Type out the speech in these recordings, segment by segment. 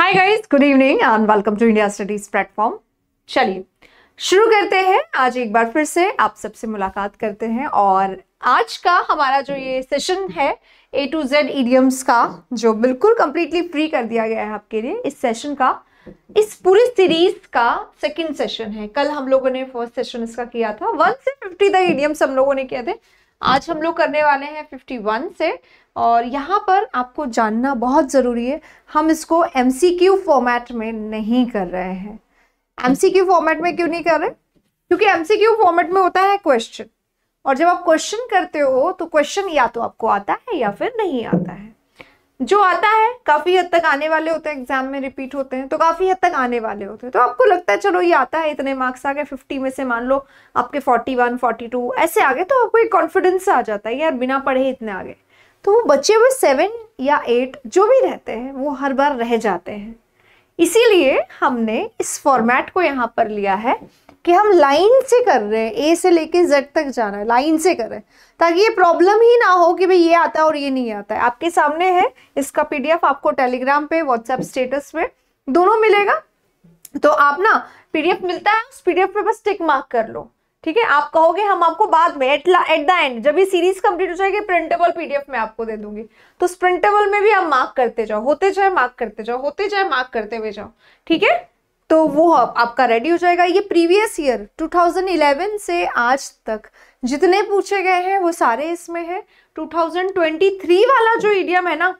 Hi guys good evening and welcome to India studies platform चलिए शुरू करते हैं आज एक बार फिर से आप सबसे मुलाकात करते हैं और आज का हमारा जो ये सेशन है ए टू जेड ईडियम्स का जो बिल्कुल कम्प्लीटली फ्री कर दिया गया है आपके लिए इस सेशन का इस पूरी सीरीज का सेकंड सेशन है कल हम लोगों ने फर्स्ट सेशन इसका किया था वन से फिफ्टी तक ईडियम्स हम लोगों ने किए थे आज हम लोग करने वाले हैं फिफ्टी वन से और यहाँ पर आपको जानना बहुत ज़रूरी है हम इसको एम फॉर्मेट में नहीं कर रहे हैं एम फॉर्मेट में क्यों नहीं कर रहे क्योंकि एम फॉर्मेट में होता है क्वेश्चन और जब आप क्वेश्चन करते हो तो क्वेश्चन या तो आपको आता है या फिर नहीं आता है जो आता है काफ़ी हद तक आने वाले होते हैं एग्जाम में रिपीट होते हैं तो काफ़ी हद तक आने वाले होते हैं तो आपको लगता है चलो ये आता है इतने मार्क्स आ गए फिफ्टी में से मान लो आपके फोर्टी वन फोर्टी टू ऐसे आ गए तो आपको एक कॉन्फिडेंस आ जाता है यार बिना पढ़े इतने आ गए तो वो बचे हुए सेवन या एट जो भी रहते हैं वो हर बार रह जाते हैं इसीलिए हमने इस फॉर्मेट को यहाँ पर लिया है कि हम लाइन से कर रहे हैं ए से लेके जेड तक जाना है लाइन से कर रहे हैं ताकि ये प्रॉब्लम ही ना हो कि भाई ये आता है और ये नहीं आता है आपके सामने है इसका पीडीएफ आपको टेलीग्राम पे व्हाट्सएप स्टेटस पे दोनों मिलेगा तो आप ना पीडीएफ मिलता है उस पीडीएफ पे बस टिक मार्क कर लो ठीक है आप कहोगे हम आपको बाद में एट एट द एंड जब ये सीरीज कंप्लीट हो जाएगी प्रिंटेबल पीडीएफ में आपको दे दूंगी तो उस प्रिंटेबल में भी आप मार्क करते जाओ होते जाए मार्क करते जाओ होते जाए मार्क करते हुए जाओ ठीक है तो वो आप, आपका रेडी हो जाएगा ये प्रीवियस ईयर 2011 से आज तक जितने पूछे गए हैं वो सारे इसमें है 2023 वाला जो इडियम है ना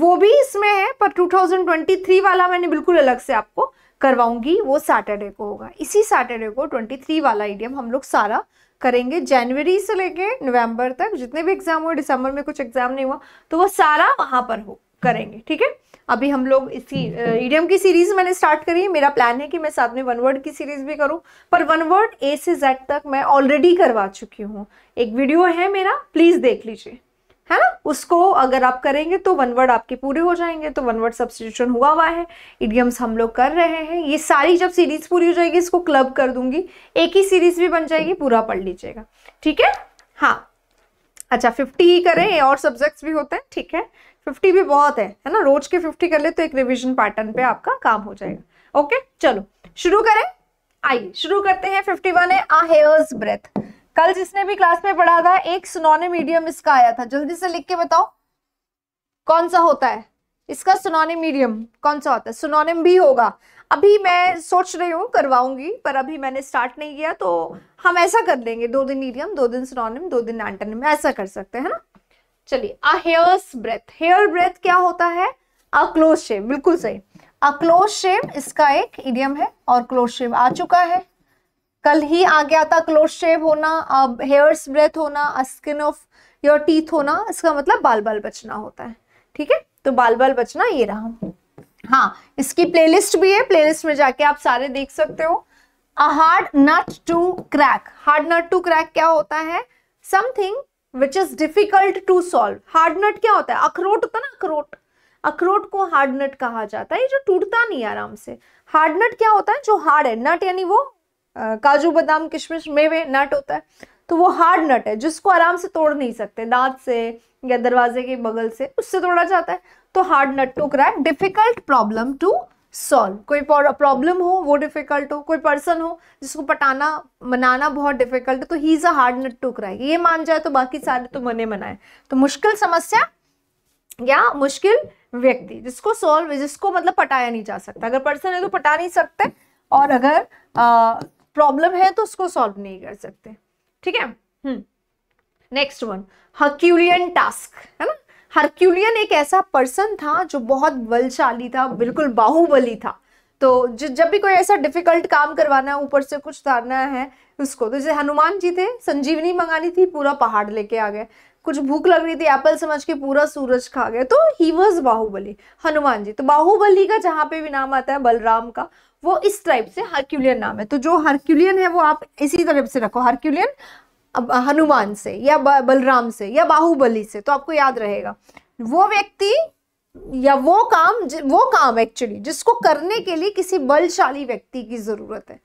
वो भी इसमें है पर 2023 वाला मैंने बिल्कुल अलग से आपको करवाऊंगी वो सैटरडे को होगा इसी सैटरडे को 23 वाला ईडीएम हम लोग सारा करेंगे जनवरी से लेके नवंबर तक जितने भी एग्जाम हुए दिसंबर में कुछ एग्जाम नहीं हुआ तो वो सारा वहां पर हो करेंगे ठीक है अभी हम लोग इसी ईडीएम की सीरीज मैंने स्टार्ट करी है मेरा प्लान है कि मैं साथ में वन वर्ड की सीरीज भी करूं पर वन वर्ड ए से जेड तक मैं ऑलरेडी करवा चुकी हूँ एक वीडियो है मेरा प्लीज़ देख लीजिए है ना उसको अगर आप करेंगे तो वन वर्ड आपके पूरे हो जाएंगे तो वन वर्ड सब्सटीट्यूशन हुआ हुआ है इडियम्स हम लोग कर रहे हैं ये सारी जब सीरीज पूरी हो जाएगी इसको क्लब कर दूंगी एक ही सीरीज भी बन जाएगी पूरा पढ़ लीजिएगा ठीक है हाँ अच्छा फिफ्टी ही करें और सब्जेक्ट्स भी होते हैं ठीक है फिफ्टी भी बहुत है है ना रोज के फिफ्टी कर ले तो एक रिविजन पैटर्न पे आपका काम हो जाएगा ओके चलो शुरू करें आइए शुरू करते हैं फिफ्टी वन है आ हेयर्स ब्रेथ कल जिसने भी क्लास में पढ़ा था एक सुनोनिम मीडियम इसका आया था जल्दी से लिख के बताओ कौन सा होता है इसका सुनोनिम मीडियम कौन सा होता है सुनोनिम भी होगा अभी मैं सोच रही हूँ करवाऊंगी पर अभी मैंने स्टार्ट नहीं किया तो हम ऐसा कर लेंगे दो दिन मीडियम दो दिन सुनोनिम दो दिन एंटनिम ऐसा कर सकते हैं ना चलिए a hair's breadth hair breadth क्या होता है अ क्लोज शेप बिल्कुल सही अ क्लोज शेप इसका एक इडियम है और क्लोज शेप आ चुका है कल ही आ गया था क्लोज शेव होना अब हेयर्स ब्रेथ होना स्किन ऑफ योर टीथ होना इसका मतलब बाल बाल बचना होता है ठीक है तो बाल बाल बचना ये रहा हाँ इसकी प्लेलिस्ट भी है प्लेलिस्ट में जाके आप सारे देख सकते हो a hard nut to crack hard nut to crack क्या होता है something which is difficult to solve hard nut क्या होता है अखरोट होता है ना अखरोट अखरोट को हार्ड नट कहा जाता है ये जो टूटता नहीं आराम से हार्ड नट क्या होता है जो हार्ड है नट यानी वो काजू बादाम किशमिश मेवे नट होता है तो वो हार्ड नट है जिसको आराम से तोड़ नहीं सकते दांत से या दरवाजे के बगल से उससे तोड़ा जाता है तो hard nut to crack difficult problem to solve कोई प्रॉब्लम हो वो डिफिकल्ट हो कोई पर्सन हो जिसको पटाना मनाना बहुत डिफिकल्ट है तो he is a hard nut to crack ये मान जाए तो बाकी सारे तो मने मनाए तो मुश्किल समस्या या मुश्किल व्यक्ति जिसको सॉल्व जिसको मतलब पटाया नहीं जा सकता अगर पर्सन है तो पटा नहीं सकते और अगर प्रॉब्लम है तो उसको सॉल्व नहीं कर सकते ठीक है नेक्स्ट वन हर्क्यूलियन टास्क है ना हर्क्यूलियन एक ऐसा पर्सन था जो बहुत बलशाली था बिल्कुल बाहुबली था तो जब भी कोई ऐसा डिफिकल्ट काम करवाना है ऊपर से कुछ उतारना है उसको तो जैसे हनुमान जी थे संजीवनी मंगानी थी पूरा पहाड़ लेके आ गए कुछ भूख लग रही थी एप्पल समझ के पूरा सूरज खा गए तो ही वॉज बाहुबली हनुमान जी तो बाहुबली का जहाँ पे भी नाम आता है बलराम का वो इस टाइप से हरक्यूलियन नाम है तो जो हरक्यूलियन है वो आप इसी तरफ से रखो हरक्यूलियन हनुमान से या बलराम से या बाहुबली से तो आपको याद रहेगा वो व्यक्ति या वो काम वो काम एक्चुअली जिसको करने के लिए किसी बलशाली व्यक्ति की ज़रूरत है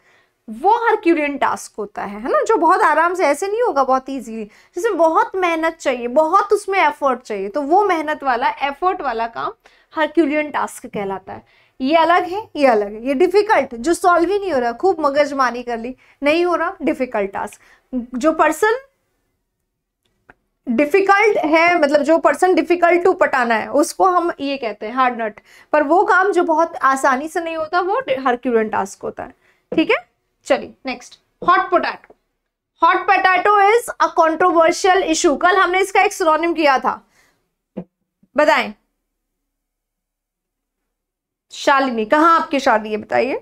वो हरक्यूलियन टास्क होता है है ना जो बहुत आराम से ऐसे नहीं होगा बहुत ईजीली जिसमें बहुत मेहनत चाहिए बहुत उसमें एफर्ट चाहिए तो वो मेहनत वाला एफर्ट वाला काम हरक्यूलियन टास्क कहलाता है ये अलग है ये अलग है ये डिफिकल्ट जो सॉल्व ही नहीं हो रहा खूब मगजमानी कर ली नहीं हो रहा डिफिकल्ट टास्क जो पर्सन डिफिकल्ट है मतलब जो पर्सन डिफिकल्ट टू पटाना है उसको हम ये कहते हैं हार्ड नट पर वो काम जो बहुत आसानी से नहीं होता वो हरक्यूडन टास्क होता है ठीक है चलिए next hot potato hot potato is a controversial issue कल हमने इसका एक सोनिम किया था बताएं शालिनी कहाँ आपकी शादी है बताइए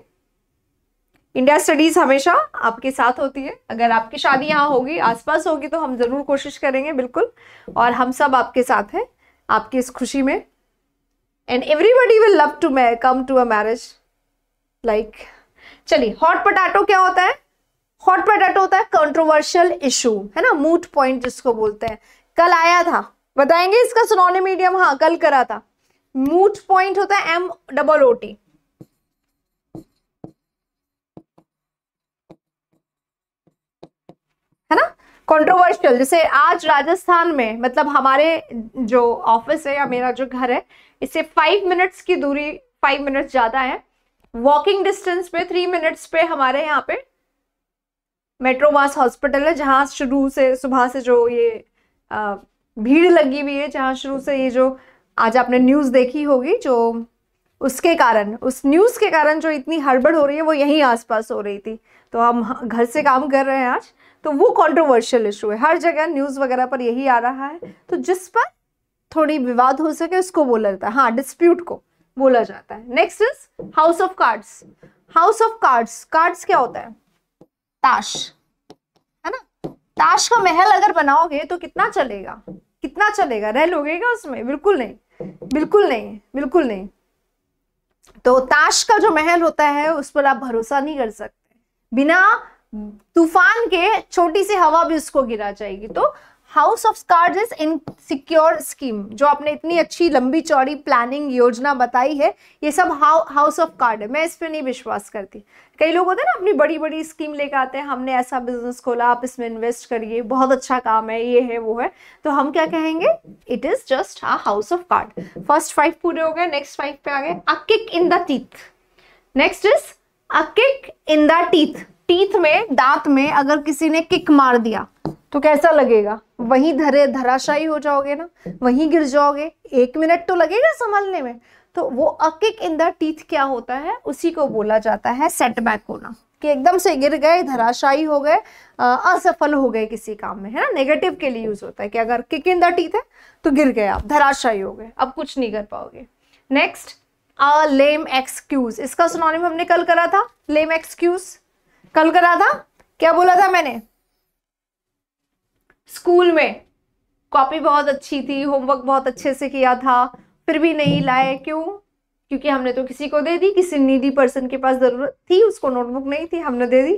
इंडिया स्टडीज हमेशा आपके साथ होती है अगर आपकी शादी यहाँ होगी आसपास होगी तो हम ज़रूर कोशिश करेंगे बिल्कुल और हम सब आपके साथ हैं आपकी इस खुशी में and everybody will love to may come to a marriage like चलिए हॉट पटाटो क्या होता है हॉट पटाटो होता है कंट्रोवर्शियल इशू है ना मूट पॉइंट जिसको बोलते हैं कल आया था बताएंगे इसका सुनौने मीडियम हाँ कल करा था मूट पॉइंट होता है एम डबल ओ टी है ना कंट्रोवर्शियल जैसे आज राजस्थान में मतलब हमारे जो ऑफिस है या मेरा जो घर है इससे फाइव मिनट्स की दूरी फाइव मिनट्स ज़्यादा है वॉकिंग डिस्टेंस पे थ्री मिनट्स पे हमारे यहाँ पे मेट्रोवास हॉस्पिटल है जहाँ शुरू से सुबह से जो ये आ, भीड़ लगी हुई है जहाँ शुरू से ये जो आज आपने न्यूज़ देखी होगी जो उसके कारण उस न्यूज़ के कारण जो इतनी हड़बड़ हो रही है वो यहीं आसपास हो रही थी तो हम घर से काम कर रहे हैं आज तो वो कंट्रोवर्शियल इशू है हर जगह न्यूज़ वगैरह पर यही आ रहा है तो जिस पर थोड़ी विवाद हो सके उसको बोला जाता है हाँ डिस्प्यूट को बोला जाता है next is house of cards house of cards cards क्या होता है ताश है ना ताश का महल अगर बनाओगे तो कितना चलेगा कितना चलेगा रह लोगेगा उसमें बिल्कुल नहीं बिल्कुल नहीं बिल्कुल नहीं तो ताश का जो महल होता है उस पर आप भरोसा नहीं कर सकते बिना तूफान के छोटी सी हवा भी उसको गिरा जाएगी तो house of card is insecure scheme जो आपने इतनी अच्छी लंबी चौड़ी प्लानिंग योजना बताई है ये सब हाउस ऑफ कार्ड है मैं इस पर नहीं विश्वास करती कई लोग होते हैं ना अपनी बड़ी बड़ी स्कीम लेकर आते हैं हमने ऐसा बिजनेस खोला आप इसमें इन्वेस्ट करिए बहुत अच्छा काम है ये है वो है तो हम क्या कहेंगे it is just a house of card first five पूरे हो गए नेक्स्ट फाइव पे आ गए a kick in the teeth next is a kick in the teeth teeth में दांत में अगर किसी ने किक मार दिया तो कैसा लगेगा वही धरे धराशायी हो जाओगे ना वही गिर जाओगे एक मिनट तो लगेगा संभालने में तो वो अकिक इन द टीथ क्या होता है उसी को बोला जाता है सेटबैक होना कि एकदम से गिर गए धराशायी हो गए असफल हो गए किसी काम में है ना नेगेटिव के लिए यूज होता है कि अगर किक इन द टीथ है तो गिर गए आप धराशायी हो गए अब कुछ नहीं कर पाओगे नेक्स्ट अ लेम एक्सक्यूज इसका सुनाने हमने कल करा था लेम एक्सक्यूज कल करा था क्या बोला था मैंने स्कूल में कॉपी बहुत अच्छी थी होमवर्क बहुत अच्छे से किया था फिर भी नहीं लाए क्यों क्योंकि हमने तो किसी को दे दी किसी निधि पर्सन के पास जरूरत थी उसको नोटबुक नहीं थी हमने दे दी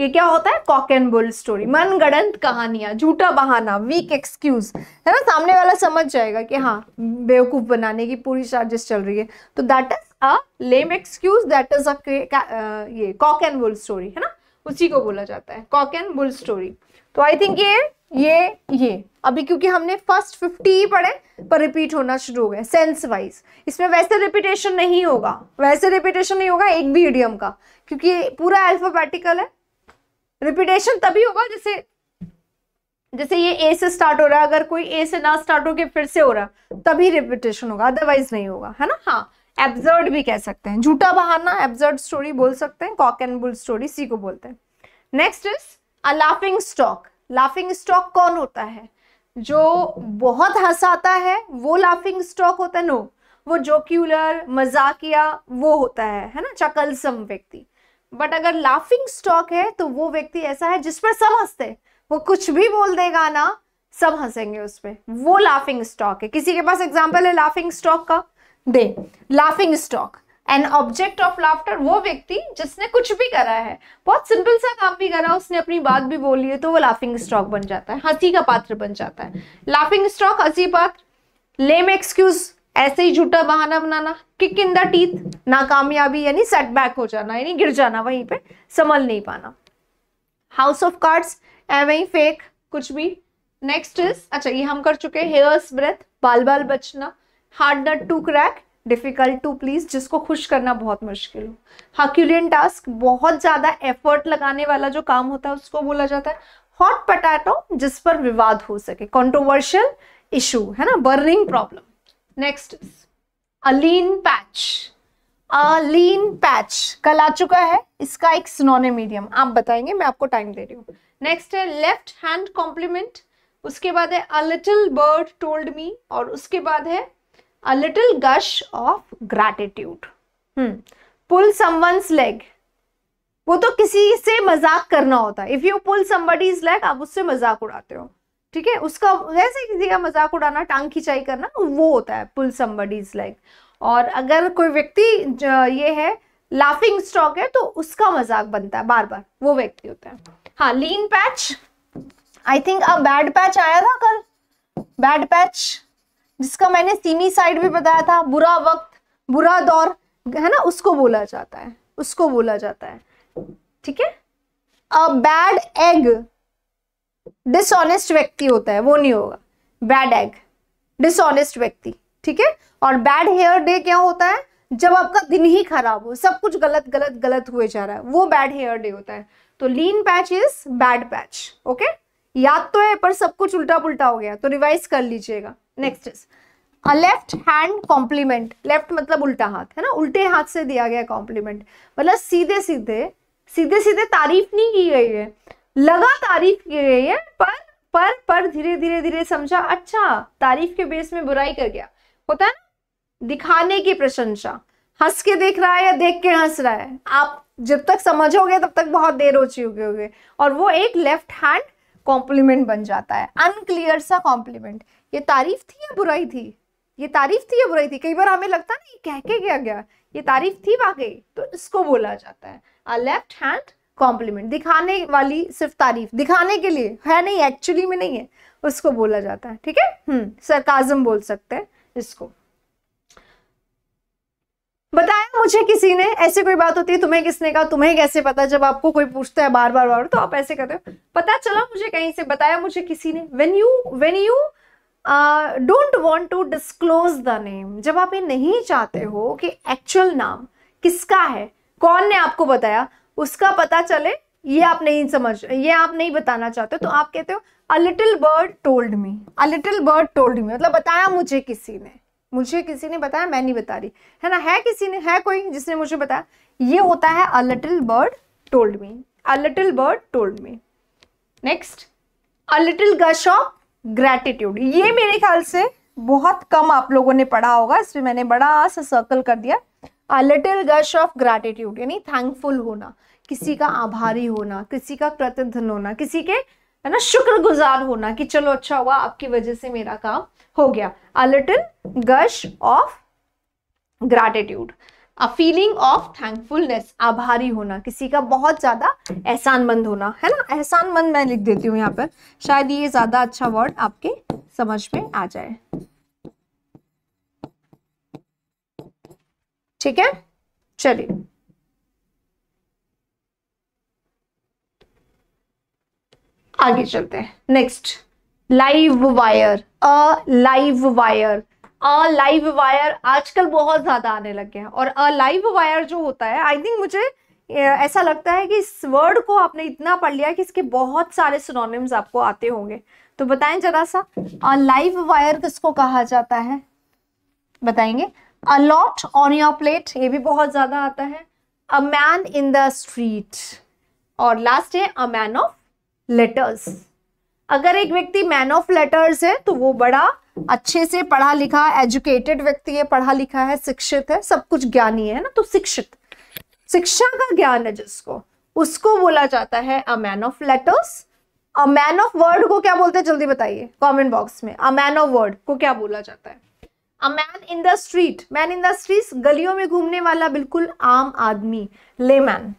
ये क्या होता है कॉक एंड बुल स्टोरी मनगढ़ंत कहानियां झूठा बहाना वीक एक्सक्यूज है ना सामने वाला समझ जाएगा कि हाँ बेवकूफ बनाने की पूरी चार्जेस चल रही है तो that is a lame excuse that is a ये कॉक एंड बुल स्टोरी है ना उसी को बोला जाता है कॉक एंड बुल स्टोरी तो आई थिंक ये ये ये अभी क्योंकि हमने फर्स्ट फिफ्टी ही पढ़े पर रिपीट होना शुरू हो गया सेंस वाइज इसमें वैसे रिपीटेशन नहीं होगा वैसे रिपीटेशन नहीं होगा एक भी इडियम का क्योंकि पूरा अल्फाबेटिकल है रिपीटेशन तभी होगा जैसे जैसे ये ए से स्टार्ट हो रहा है अगर कोई ए से ना स्टार्ट के फिर से हो रहा है तभी रिपीटेशन होगा अदरवाइज नहीं होगा है ना हाँ एब्जर्ड भी कह सकते हैं झूठा बहाना एब्जर्ड स्टोरी बोल सकते हैं कॉक एंड बुल स्टोरी सी को बोलते हैं next is a laughing stock laughing stock कौन होता है जो बहुत हंसाता है वो लाफिंग स्टॉक होता है नो वो जोक्यूलर मजाकिया वो होता है है ना चकलसम व्यक्ति बट अगर लाफिंग स्टॉक है तो वो व्यक्ति ऐसा है जिस पर सब हंसते वो कुछ भी बोल देगा ना सब हंसेंगे उस पर वो लाफिंग स्टॉक है किसी के पास एग्जाम्पल है लाफिंग स्टॉक का दे laughing stock an object of laughter वो व्यक्ति जिसने कुछ भी करा है बहुत सिंपल सा काम भी करा उसने अपनी बात भी बोली है तो वो लाफिंग स्टॉक बन जाता है हंसी का पात्र बन जाता है लाफिंग स्टॉक हंसी पात्र लेम एक्सक्यूज ऐसे ही झूठा बहाना बनाना किक इन द टीथ नाकामयाबी यानी सेटबैक हो जाना यानी गिर जाना वहीं पे संभल नहीं पाना हाउस ऑफ कार्ड्स वहीं फेक कुछ भी नेक्स्ट इज अच्छा ये हम कर चुके हेयर्स ब्रेथ बाल बाल बचना hard nut to crack difficult to please जिसको खुश करना बहुत मुश्किल हो हक्यूलियन टास्क बहुत ज़्यादा एफर्ट लगाने वाला जो काम होता है उसको बोला जाता है हॉट पटाटो जिस पर विवाद हो सके कॉन्ट्रोवर्शियल इशू है ना burning problem next a lean patch a lean patch कल आ चुका है इसका एक सुनोने मीडियम आप बताएंगे मैं आपको टाइम दे रही हूँ नेक्स्ट है लेफ्ट हैंड कॉम्प्लीमेंट उसके बाद है a little bird told me और उसके बाद है a little gush of gratitude. Hmm. Pull someone's leg. वो तो किसी से मजाक करना होता है if you pull somebody's leg आप उससे मजाक उड़ाते हो ठीक है उसका वैसे किसी का मजाक उड़ाना टांग खिंचाई करना वो होता है पुल समबडीज लेग और अगर कोई व्यक्ति ये है लाफिंग स्टॉक है तो उसका मजाक बनता है बार बार वो व्यक्ति होता है हाँ लीन पैच आई थिंक अब बैड पैच आया था कल बैड पैच जिसका मैंने सीमी साइड भी बताया था बुरा वक्त बुरा दौर है ना उसको बोला जाता है उसको बोला जाता है ठीक है अ बैड एग डिसऑनेस्ट व्यक्ति होता है वो नहीं होगा बैड एग डिसऑनेस्ट व्यक्ति ठीक है और बैड हेयर डे क्या होता है जब आपका दिन ही खराब हो सब कुछ गलत गलत गलत हुए जा रहा है वो बैड हेयर डे होता है तो lean patch is bad patch okay याद तो है पर सब कुछ उल्टा पुल्टा हो गया तो रिवाइज कर लीजिएगा next is a left hand compliment left मतलब उल्टा हाथ है ना उल्टे हाथ से दिया गया कॉम्प्लीमेंट मतलब सीधे सीधे सीधे सीधे तारीफ नहीं की गई है लगा तारीफ की गई है पर पर पर धीरे धीरे धीरे समझा अच्छा तारीफ के बेस में बुराई कर गया होता है ना दिखाने की प्रशंसा हंस के देख रहा है या देख के हंस रहा है आप जब तक समझोगे तब तक बहुत देर हो चुकी होगी और वो एक लेफ्ट हैंड कॉम्प्लीमेंट बन जाता है अनक्लियर सा कॉम्प्लीमेंट ये तारीफ थी या बुराई थी ये तारीफ थी या बुराई थी कई बार हमें लगता नहीं कह के क्या गया ये तारीफ थी वाकई तो इसको बोला जाता है आ लेफ्ट हैंड कॉम्प्लीमेंट दिखाने वाली सिर्फ तारीफ दिखाने के लिए है नहीं एक्चुअली में नहीं है उसको बोला जाता है ठीक है हम्म सरकाजम बोल सकते हैं इसको बताया मुझे किसी ने ऐसे कोई बात होती है तुम्हें किसने कहा तुम्हें कैसे पता जब आपको कोई पूछता है बार बार बार तो आप ऐसे करते हो पता चला मुझे कहीं से बताया मुझे किसी ने when you when you don't want to disclose the name जब आप ये नहीं चाहते हो कि एक्चुअल नाम किसका है कौन ने आपको बताया उसका पता चले ये आप नहीं समझ ये आप नहीं बताना चाहते तो आप कहते हो a little bird told me a little bird told me मतलब बताया मुझे किसी ने मुझे किसी ने बताया मैं नहीं बता रही है ना है किसी ने है कोई जिसने मुझे बताया ये होता है a little bird told me a little bird told me next a little gush of gratitude ये मेरे ख्याल से बहुत कम आप लोगों ने पढ़ा होगा इसमें मैंने बड़ा सा सर्कल कर दिया a little gush of gratitude यानी थैंकफुल होना किसी का आभारी होना किसी का कृतज्ञ होना किसी के है ना शुक्रगुजार होना कि चलो अच्छा हुआ आपकी वजह से मेरा काम हो गया a little gush of gratitude feeling of thankfulness आभारी होना किसी का बहुत ज़्यादा एहसानमंद होना है ना एहसानमंद मैं लिख देती हूँ यहाँ पर शायद ये ज़्यादा अच्छा वर्ड आपके समझ में आ जाए ठीक है चलिए आगे चलते हैं next live wire a live wire a live wire आजकल बहुत ज्यादा आने लग गया और अ लाइव वायर जो होता है आई थिंक मुझे ऐसा लगता है कि इस वर्ड को आपने इतना पढ़ लिया कि इसके बहुत सारे सिनोनिम्स आपको आते होंगे तो बताएं जरा सा अ लाइव वायर किसको कहा जाता है बताएंगे a lot on your plate ये भी बहुत ज्यादा आता है a man in the street और लास्ट है अ मैन ऑफ लेटर्स अगर एक व्यक्ति मैन ऑफ लेटर्स है तो वो बड़ा अच्छे से पढ़ा लिखा एजुकेटेड व्यक्ति है पढ़ा लिखा है शिक्षित है सब कुछ ज्ञानी है ना तो शिक्षित शिक्षा का ज्ञान है जिसको उसको बोला जाता है a man of letters a man of word को क्या बोलते हैं जल्दी बताइए कमेंट बॉक्स में अ मैन ऑफ वर्ड को क्या बोला जाता है a man in the street man in the street गलियों में घूमने वाला बिल्कुल आम आदमी लेमैन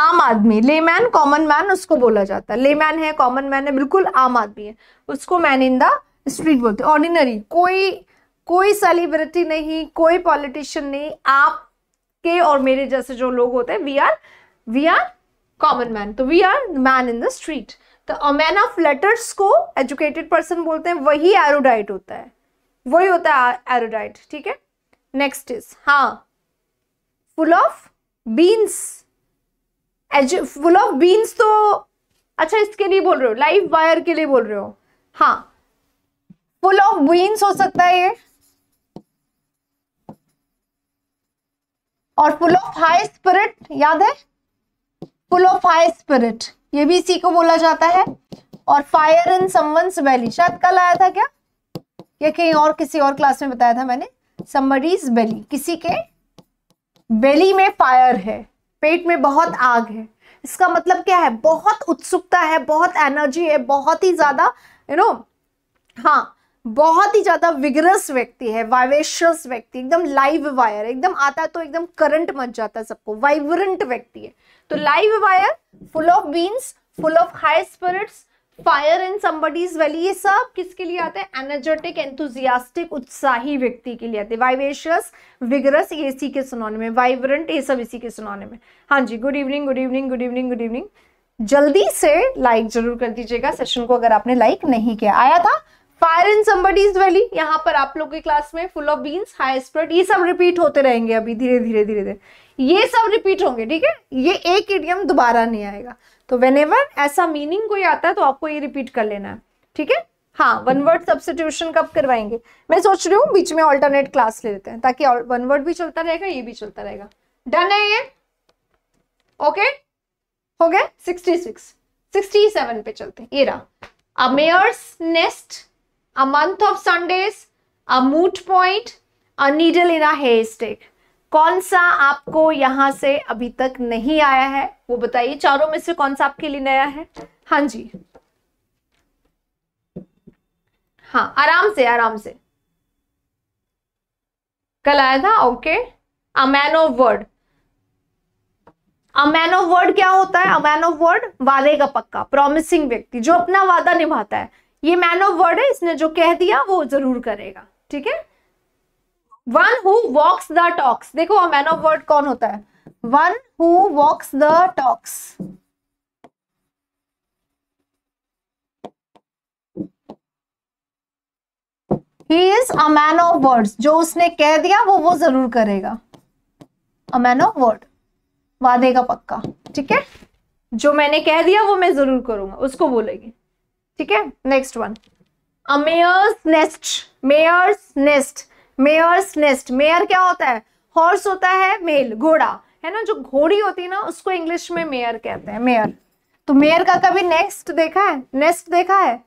आम आदमी लेमैन कॉमन मैन उसको बोला जाता है लेमैन है कॉमन मैन है बिल्कुल आम आदमी है उसको मैन इन द स्ट्रीट बोलते हैं ऑर्डिनरी कोई कोई सेलिब्रिटी नहीं कोई पॉलिटिशियन नहीं आप के और मेरे जैसे जो लोग होते हैं we are we are common man तो we are man in the street तो मैन ऑफ लेटर्स को एजुकेटेड पर्सन बोलते हैं वही एरोडाइट होता है वही होता है एरोडाइट ठीक है नेक्स्ट इज हाँ full of beans as full of beans तो अच्छा इसके लिए बोल रहे हो लाइफ वायर के लिए बोल रहे हो हाँ फुल ऑफ बीन्स हो सकता है ये और फुल ऑफ हाई स्पिरिट याद है फुल ऑफ हाई स्पिरिट ये भी इसी को बोला जाता है और फायर इन समवंस वैली शायद कल आया था क्या या कहीं और किसी और क्लास में बताया था मैंने समबडीज बेली किसी के बेली में फायर है पेट में बहुत आग है इसका मतलब क्या है बहुत उत्सुकता है बहुत एनर्जी है बहुत ही ज़्यादा यू नो हाँ बहुत ही ज़्यादा विग्रस व्यक्ति है वाइवेशियस व्यक्ति एकदम लाइव वायर एकदम आता तो एकदम करंट मच जाता है सबको वाइब्रेंट व्यक्ति है तो live wire full of beans full of high spirits fire in somebody's belly ये सब किसके लिए आते हैं एनर्जेटिक एंथुजियास्टिक उत्साही व्यक्ति के लिए आते हैं वाइवेशियस विगरस ये इसी के सुनाने में वाइब्रेंट ये सब इसी के सुनाने में हाँ जी good evening good evening good evening good evening जल्दी से लाइक जरूर कर दीजिएगा सेशन को अगर आपने लाइक नहीं किया आया था फायर इन समबडीज वैली यहाँ पर आप लोग की क्लास में full of beans high spread ये सब रिपीट होते रहेंगे अभी धीरे धीरे धीरे धीरे ये सब रिपीट होंगे ठीक है ये एक इडियम दोबारा नहीं आएगा तो वेन एवर ऐसा मीनिंग कोई आता है तो आपको ये रिपीट कर लेना है ठीक है हाँ वन वर्ड सब्सिट्यूशन कब करवाएंगे मैं सोच रही हूँ बीच में ऑल्टरनेट क्लास ले लेते हैं ताकि वन वर्ड भी चलता रहेगा ये भी चलता रहेगा डन है ये ओके हो गया सिक्सटी सिक्स सिक्सटी सेवन पे चलते हैं ये रहा a mare's nest a month of Sundays a moot point a needle in a haystack stack कौन सा आपको यहां से अभी तक नहीं आया है वो बताइए चारों में से कौन सा आपके लिए नया है हाँ जी हाँ आराम से आराम से कल आया था okay a man of word a man of word क्या होता है अमैन ऑफ वर्ड वादे का पक्का प्रॉमिसिंग व्यक्ति जो अपना वादा निभाता है ये मैन ऑफ वर्ड है इसने जो कह दिया वो जरूर करेगा ठीक है one who walks the talks देखो मैन ऑफ वर्ड कौन होता है one who walks the talks He is a man of words. जो उसने कह दिया वो वो जरूर करेगा A man ऑफ वर्ड वादे का पक्का ठीक है जो मैंने कह दिया वो मैं जरूर करूंगा उसको बोलेगी ठीक है next one a mare's nest mare's nest mare's nest mare क्या होता है हॉर्स होता है मेल घोड़ा है ना जो घोड़ी होती है ना उसको इंग्लिश में मेयर कहते हैं मेयर तो मेयर का कभी नेक्स्ट देखा है नेस्ट देखा है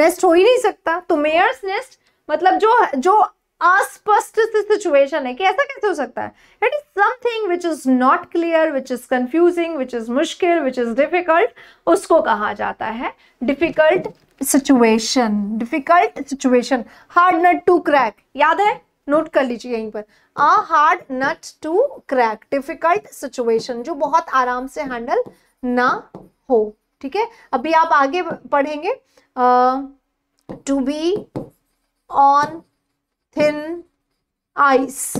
नेस्ट हो ही नहीं सकता तो मेयर्स नेस्ट मतलब जो जो अस्पष्ट सिचुएशन है कि ऐसा कैसे हो सकता है it is something which is not clear which is confusing which is मुश्किल विच इज डिफिकल्ट उसको कहा जाता है difficult situation difficult situation hard nut to crack याद है नोट कर लीजिए यहीं पर a hard nut to crack difficult situation जो बहुत आराम से हैंडल ना हो ठीक है अभी आप आगे पढ़ेंगे to be on thin ice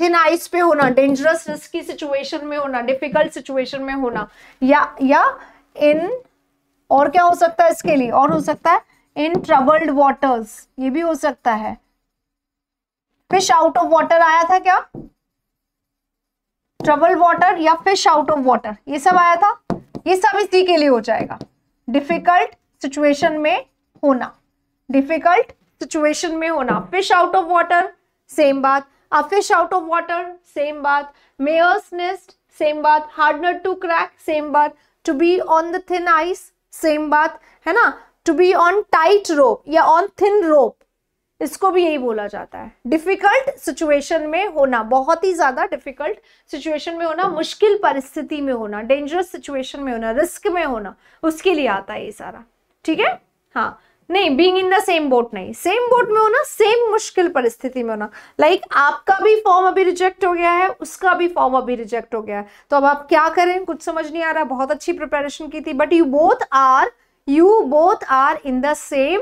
thin ice पे होना डेंजरस रिस्की सिचुएशन में होना डिफिकल्ट सिचुएशन में होना या या इन और क्या हो सकता है इसके लिए और हो सकता है इन ट्रबल्ड वॉटर्स ये भी हो सकता है फिश आउट ऑफ वॉटर आया था क्या ट्रबल वॉटर या फिश आउट ऑफ वॉटर ये सब आया था ये सब इसी के लिए हो जाएगा डिफिकल्ट सिचुएशन में होना डिफिकल्ट सिचुएशन में होना fish out of water same बात fish out of water same बात मेयर्स नेस्ट सेम बात हार्डनर टू क्रैक सेम बात to be on the thin ice same बात है ना to be on tight rope या ऑन थिन रोप इसको भी यही बोला जाता है डिफिकल्ट सिचुएशन में होना बहुत ही ज़्यादा डिफिकल्ट सिचुएशन में होना मुश्किल परिस्थिति में होना डेंजरस सिचुएशन में होना रिस्क में होना उसके लिए आता है ये सारा ठीक है हाँ नहीं being in the same boat नहीं सेम बोट में होना सेम मुश्किल परिस्थिति में होना लाइक like, आपका भी फॉर्म अभी रिजेक्ट हो गया है उसका भी फॉर्म अभी रिजेक्ट हो गया है तो अब आप क्या करें कुछ समझ नहीं आ रहा बहुत अच्छी प्रिपरेशन की थी but you both are you both are in the same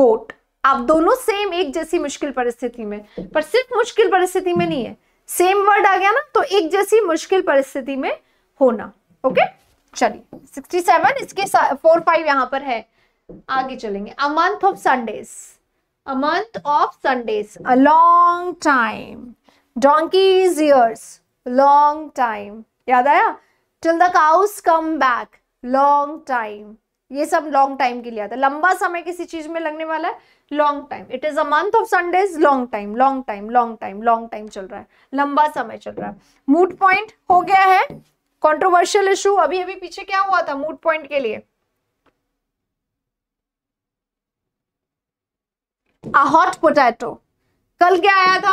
boat आप दोनों सेम एक जैसी मुश्किल परिस्थिति में पर सिर्फ मुश्किल परिस्थिति में नहीं है सेम वर्ड आ गया ना तो एक जैसी मुश्किल परिस्थिति में होना ओके okay? चलिए 67 इसके फोर फाइव यहाँ पर है आगे चलेंगे a month of Sundays a month of Sundays a long time donkeys years long time याद आया till the cows come back long time ये सब लॉन्ग टाइम के लिए आता है लंबा समय किसी चीज में लगने वाला है long time it is a month of Sundays long time long time long time long time चल रहा है लंबा समय चल रहा है मूड पॉइंट हो गया है कंट्रोवर्शियल इशू अभी अभी पीछे क्या हुआ था मूड पॉइंट के लिए अ हॉट पोटैटो कल क्या आया था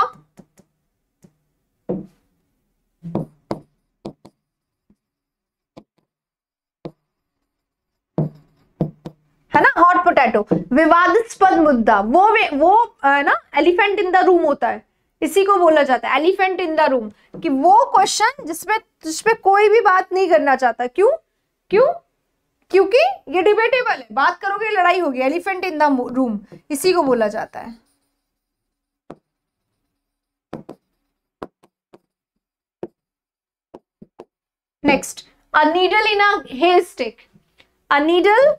है ना हॉट पोटैटो विवादस्पद मुद्दा वो वो है ना एलिफेंट इन द रूम होता है इसी को बोला जाता है एलिफेंट इन द रूम कि वो क्वेश्चन जिसमें जिसपे कोई भी बात नहीं करना चाहता क्यों क्यों क्योंकि ये डिबेटेबल है बात करोगे लड़ाई होगी एलिफेंट इन द रूम इसी को बोला जाता है next a needle in a haystack a needle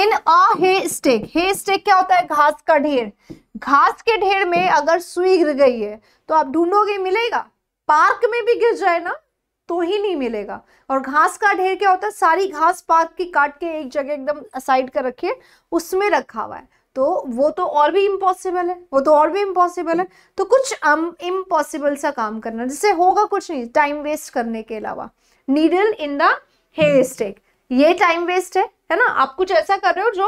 in a haystack haystack क्या होता है घास का ढेर घास के ढेर में अगर सुई गिर गई है तो आप ढूंढोगे मिलेगा पार्क में भी गिर जाए ना तो ही नहीं मिलेगा और घास का ढेर क्या होता है सारी घास पात की काट के एक जगह एकदम साइड कर रखिए उसमें रखा हुआ है तो वो तो और भी इम्पॉसिबल है वो तो और भी इम्पॉसिबल है तो कुछ इम्पॉसिबल सा काम करना जिससे होगा कुछ नहीं टाइम वेस्ट करने के अलावा needle in the haystack ये टाइम वेस्ट है है ना आप कुछ ऐसा कर रहे हो जो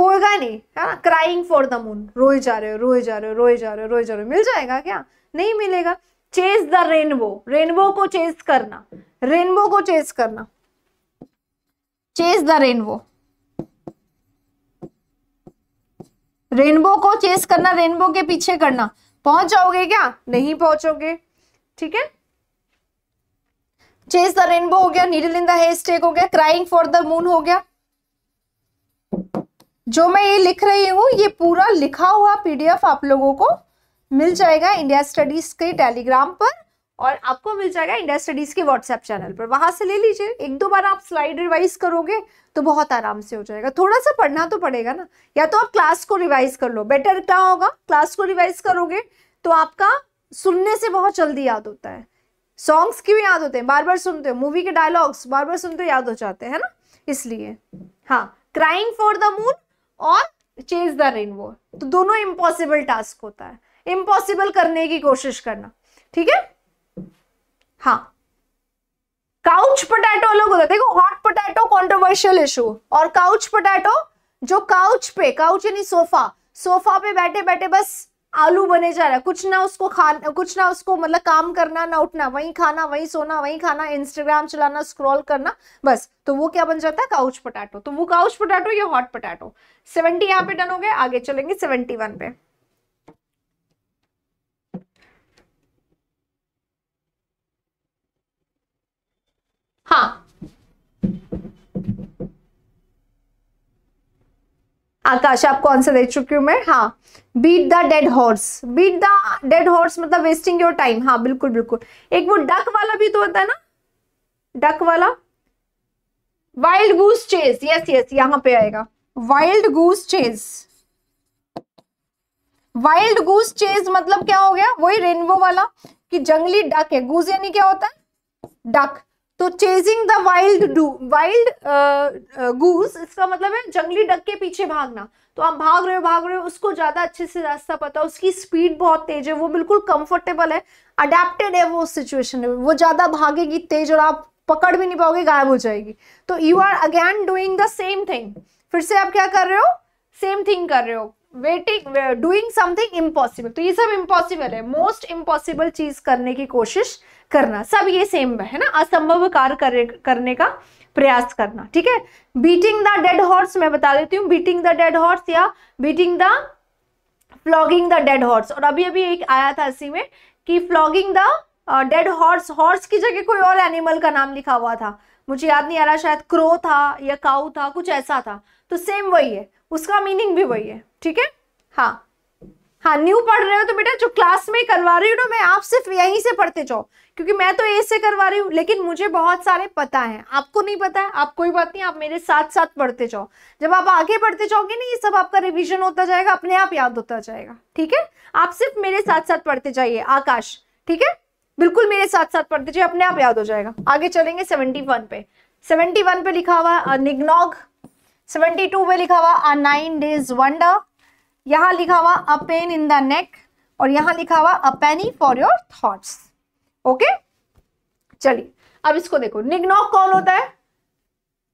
होगा नहीं है ना क्राइंग फॉर द मून रोए जा रहे हो रोए जा रहे हो रोए जा रहे हो रोए जा रहे हो मिल जाएगा क्या नहीं मिलेगा चेज द रेनबो रेनबो को चेस करना रेनबो को चेस करना चेज द रेनबो रेनबो को चेस करना रेनबो के पीछे करना पहुंच जाओगे क्या नहीं पहुंचोगे ठीक है चेस द रेनबो हो गया needle in the haystack हो गया क्राइंग फॉर द मून हो गया जो मैं ये लिख रही हूं ये पूरा लिखा हुआ पीडीएफ आप लोगों को मिल जाएगा इंडिया स्टडीज के टेलीग्राम पर और आपको मिल जाएगा इंडिया स्टडीज के व्हाट्सएप चैनल पर वहां से ले लीजिए एक दो बार आप स्लाइड रिवाइज करोगे तो बहुत आराम से हो जाएगा थोड़ा सा पढ़ना तो पड़ेगा ना या तो आप क्लास को रिवाइज कर लो बेटर क्या होगा क्लास को रिवाइज करोगे तो आपका सुनने से बहुत जल्दी याद होता है सॉन्ग्स क्यों याद होते हैं बार बार सुनते हो मूवी के डायलॉग्स बार बार सुनते हो याद हो जाते हैं ना इसलिए हाँ क्राइंग फॉर द मून और चेज द रेनबो तो दोनों इम्पॉसिबल टास्क होता है इम्पॉसिबल करने की कोशिश करना ठीक है हाँ काउच पोटैटो अलग होता है देखो हॉट पोटैटो कॉन्ट्रोवर्शियल इशू और काउच पोटैटो जो काउच पे काउच यानी सोफा सोफा पे बैठे बैठे बस आलू बने जा रहा है कुछ ना उसको खाना कुछ ना उसको मतलब काम करना ना उठना वहीं खाना वहीं सोना वहीं खाना इंस्टाग्राम चलाना स्क्रॉल करना बस तो वो क्या बन जाता है काउच पोटैटो तो वो काउच पोटैटो या हॉट पोटैटो सेवेंटी यहाँ पे डन हो गए आगे चलेंगे सेवेंटी वन पे हाँ। आकाश आपको आंसर दे चुकी हूं मैं हाँ beat the dead horse beat the dead horse मतलब वेस्टिंग योर टाइम हाँ बिल्कुल बिल्कुल एक वो डक वाला भी तो होता है ना डक वाला wild goose chase yes yes यहां पे आएगा wild goose chase wild goose chase मतलब क्या हो गया वही रेनबो वाला कि जंगली डक है गूस यानी क्या होता है डक तो chasing the wild wild goose इसका मतलब है जंगली डक के पीछे भागना तो आप भाग रहे हो भाग रहे हो उसको ज़्यादा अच्छे से रास्ता पता है उसकी स्पीड बहुत तेज है वो बिल्कुल कंफर्टेबल है अडेप्टेड है वो उस सिचुएशन में वो ज़्यादा भागेगी तेज और आप पकड़ भी नहीं पाओगे गायब हो जाएगी तो you are again doing the same thing फिर से आप क्या कर रहे हो सेम थिंग कर रहे हो वेटिंग डूइंग समथिंग इम्पॉसिबल तो ये सब इम्पॉसिबल है मोस्ट इम्पॉसिबल चीज करने की कोशिश करना सब ये सेम है ना असंभव कार्य करने का प्रयास करना ठीक है बीटिंग द डेड हॉर्स मैं बता देती हूँ बीटिंग द डेड हॉर्स या beating the flogging the dead horse और अभी अभी एक आया था इसी में कि flogging the dead horse horse की जगह कोई और एनिमल का नाम लिखा हुआ था मुझे याद नहीं आ रहा शायद क्रो था या काऊ था कुछ ऐसा था तो सेम वही है उसका मीनिंग भी वही है ठीक है हाँ हाँ न्यू पढ़ रहे हो तो बेटा जो क्लास में करवा रही हूँ ना मैं आप सिर्फ यहीं से पढ़ते जाओ क्योंकि मैं तो ए से करवा रही हूँ लेकिन मुझे बहुत सारे पता है आपको नहीं पता है आप कोई बात नहीं आप मेरे साथ साथ पढ़ते जाओ जब आप आगे पढ़ते जाओगे ना ये सब आपका रिविजन होता जाएगा अपने आप याद होता जाएगा ठीक है आप सिर्फ मेरे साथ साथ पढ़ते जाइए आकाश ठीक है बिल्कुल मेरे साथ साथ पढ़ते जाइए अपने आप याद हो जाएगा आगे चलेंगे सेवेंटी पे सेवेंटी पे लिखा हुआ निगनॉग सेवेंटी टू पे लिखा हुआ नाइन डेज वंडर यहाँ लिखा हुआ अ पेन इन द नेक और यहाँ लिखा हुआ a penny for your thoughts okay चलिए अब इसको देखो निगनॉक कौन होता है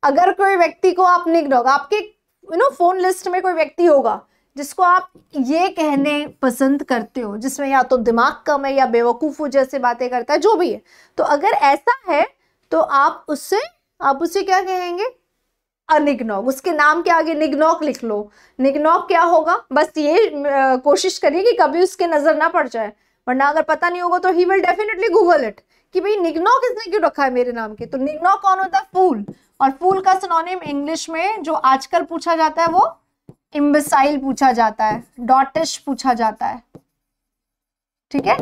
अगर कोई व्यक्ति को आप निगनॉक आपके यू नो फोन लिस्ट में कोई व्यक्ति होगा जिसको आप ये कहने पसंद करते हो जिसमें या तो दिमाग कम है या बेवकूफ़ हो जैसे बातें करता है जो भी है तो अगर ऐसा है तो आप उससे आप उसे क्या कहेंगे अनिग्नोक उसके नाम के आगे निग्नोक लिख लो निग्नोक क्या होगा बस ये आ, कोशिश करिए कि कभी उसके नज़र ना पड़ जाए वरना अगर पता नहीं होगा तो he will definitely Google it कि भाई निग्नॉक इसने क्यों रखा है मेरे नाम के तो निग्नॉक कौन होता है फूल और फूल का सिनोनिम इंग्लिश में जो आजकल पूछा जाता है वो इम्बिसाइल पूछा जाता है डॉटिश पूछा जाता है ठीक है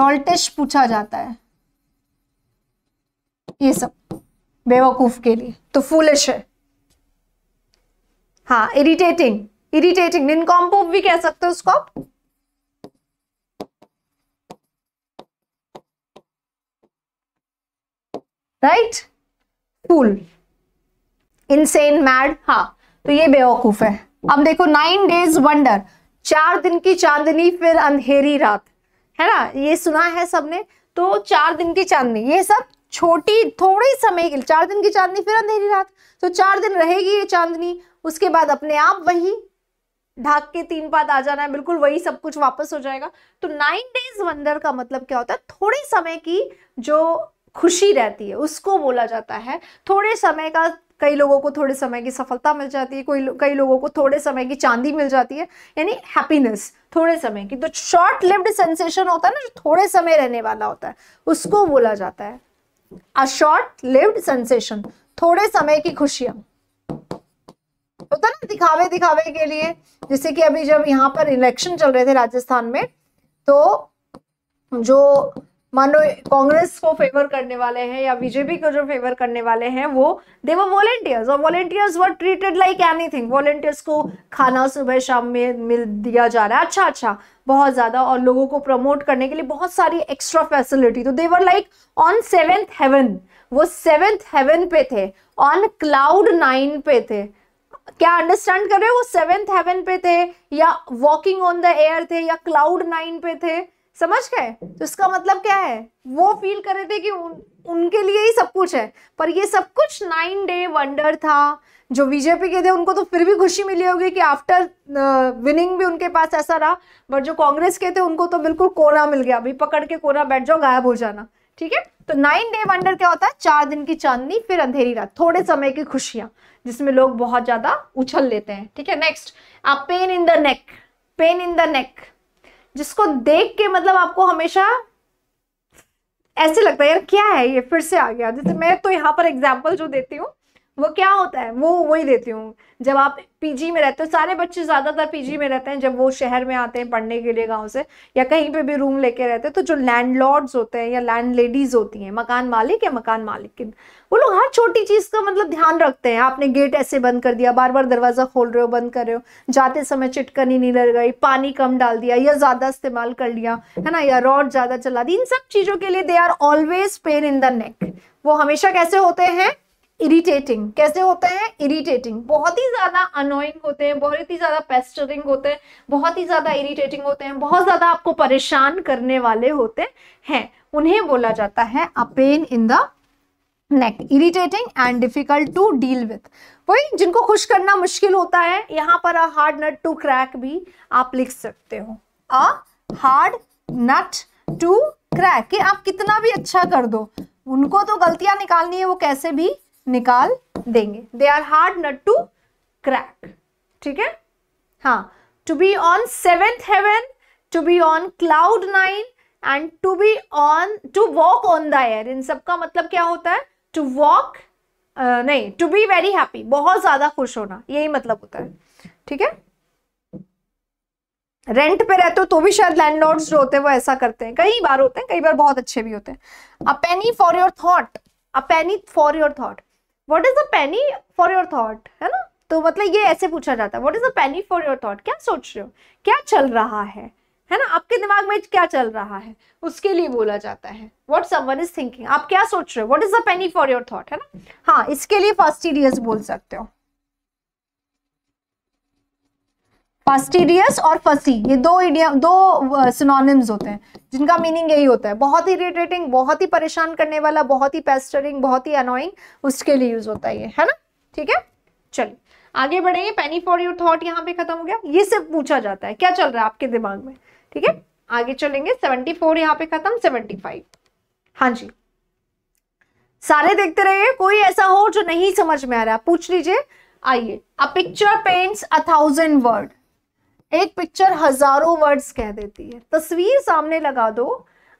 डॉल्टिश पूछा जाता है ये सब बेवकूफ के लिए तो फूलिश है हाँ इरिटेटिंग इरिटेटिंग निनकॉम्पोप भी कह सकते हो उसको आप राइट फूल इनसेन मैड हा तो ये बेवकूफ है अब देखो नाइन डेज वंडर चार दिन की चांदनी फिर अंधेरी रात है ना ये सुना है सबने तो चार दिन की चांदनी ये सब छोटी थोड़े समय के लिए चार दिन की चांदनी फिर अंधेरी रात तो चार दिन रहेगी ये चांदनी उसके बाद अपने आप वही ढाक के तीन पात आ जाना है बिल्कुल वही सब कुछ वापस हो जाएगा तो नाइन डेज वंडर का मतलब क्या होता है थोड़े समय की जो खुशी रहती है उसको बोला जाता है थोड़े समय का कई लोगों को थोड़े समय की सफलता मिल जाती है कोई कई लोगों को थोड़े समय की चांदी मिल जाती है यानी हैप्पीनेस थोड़े समय की तो शॉर्ट लिव्ड सेंसेशन होता है ना जो थोड़े समय रहने वाला होता है उसको बोला जाता है अ शॉर्ट लिव्ड सेंसेशन थोड़े समय की खुशियां होता ना दिखावे दिखावे के लिए जैसे कि अभी जब यहाँ पर इलेक्शन चल रहे थे राजस्थान में तो जो मानो कांग्रेस को फेवर करने वाले हैं या बीजेपी को जो फेवर करने वाले हैं वो दे वो वॉलेंटियर्स और volunteers were treated like anything volunteers को खाना सुबह शाम में मिल दिया जा रहा है अच्छा अच्छा बहुत ज़्यादा और लोगों को प्रमोट करने के लिए बहुत सारी एक्स्ट्रा फैसिलिटी तो they were like on seventh heaven वो सेवेंथ हेवन पे थे ऑन क्लाउड नाइन पे थे क्या अंडरस्टैंड कर रहे हो वो सेवेंथ हेवन पे थे या वॉकिंग ऑन द एयर थे या क्लाउड नाइन पे थे समझ गए तो इसका मतलब क्या है वो फील कर रहे थे कि उन, उनके लिए ही सब कुछ है पर ये सब कुछ नाइन डे वंडर था जो बीजेपी के थे उनको तो फिर भी खुशी मिली होगी कि आफ्टर विनिंग भी उनके पास ऐसा रहा बट जो कांग्रेस के थे उनको तो बिल्कुल कोना मिल गया अभी पकड़ के कोना बैठ जाओ गायब हो जाना ठीक है तो नाइन डे वंडर क्या होता है चार दिन की चांदनी फिर अंधेरी रात थोड़े समय की खुशियां जिसमें लोग बहुत ज़्यादा उछल लेते हैं ठीक है नेक्स्ट आप pain in the neck pain in the neck जिसको देख के मतलब आपको हमेशा ऐसे लगता है यार क्या है ये फिर से आ गया जैसे मैं तो यहाँ पर एग्जाम्पल जो देती हूँ वो क्या होता है वो वही देती हूँ जब आप पीजी में रहते हो सारे बच्चे ज़्यादातर पीजी में रहते हैं जब वो शहर में आते हैं पढ़ने के लिए गांव से या कहीं पे भी रूम लेके रहते हैं तो जो लैंडलॉर्ड्स होते हैं या लैंड लेडीज़ होती हैं मकान मालिक या मकान मालिक वो लोग हर छोटी चीज का मतलब ध्यान रखते हैं आपने गेट ऐसे बंद कर दिया बार बार दरवाजा खोल रहे हो बंद कर रहे हो जाते समय चिटकनी नहीं लग गई पानी कम डाल दिया या ज्यादा इस्तेमाल कर लिया है ना या रॉड ज्यादा चला दी इन सब चीजों के लिए they are always pain in the neck वो हमेशा कैसे होते हैं इरिटेटिंग कैसे होते हैं इरिटेटिंग बहुत ही ज्यादा अनोइंग होते हैं बहुत ही ज्यादा पेस्टरिंग होते हैं बहुत ही ज्यादा इरिटेटिंग होते हैं बहुत ज्यादा आपको परेशान करने वाले होते हैं उन्हें बोला जाता है a pain in the neck irritating and difficult to deal with वही जिनको खुश करना मुश्किल होता है यहाँ पर a hard nut to crack भी आप लिख सकते हो a hard nut to crack कि आप कितना भी अच्छा कर दो उनको तो गलतियां निकालनी है वो कैसे भी निकाल देंगे they are hard nut to crack ठीक है हाँ to be on seventh heaven to be on cloud nine and to be on to walk on the air इन सबका मतलब क्या होता है टू वॉक uh, नहीं टू बी वेरी हैप्पी बहुत ज्यादा खुश होना यही मतलब होता है ठीक है रेंट पे रहते हो तो भी शायद लैंड जो होते हैं वो ऐसा करते हैं कई बार होते हैं कई बार बहुत अच्छे भी होते हैं a penny for your thought a penny for your thought what is a penny for your thought है ना तो मतलब ये ऐसे पूछा जाता है what is a penny for your thought क्या सोच रहे हो क्या चल रहा है है ना आपके दिमाग में क्या चल रहा है उसके लिए बोला जाता है वॉट समवन इज थिंकिंग आप क्या सोच रहे हो what is the penny for your thought है ना हाँ इसके लिए फास्टिडियस बोल सकते हो फास्टिडियस और फसी ये दो इडियम दो सिनोनिम्स होते हैं जिनका मीनिंग यही होता है बहुत ही इरिटेटिंग बहुत ही परेशान करने वाला बहुत ही पेस्टरिंग बहुत ही अनोइंग उसके लिए यूज होता है ये है ना ठीक है चलिए आगे बढ़ेंगे पेनी फॉर योर थॉट यहाँ पे खत्म हो गया ये सिर्फ पूछा जाता है क्या चल रहा है आपके दिमाग में ठीक है आगे चलेंगे 74 फोर यहाँ पे खत्म 75 हाँ जी सारे देखते रहिए कोई ऐसा हो जो नहीं समझ में आ रहा पूछ लीजिए आइए a picture paints a thousand word एक पिक्चर हजारों वर्ड्स कह देती है तस्वीर सामने लगा दो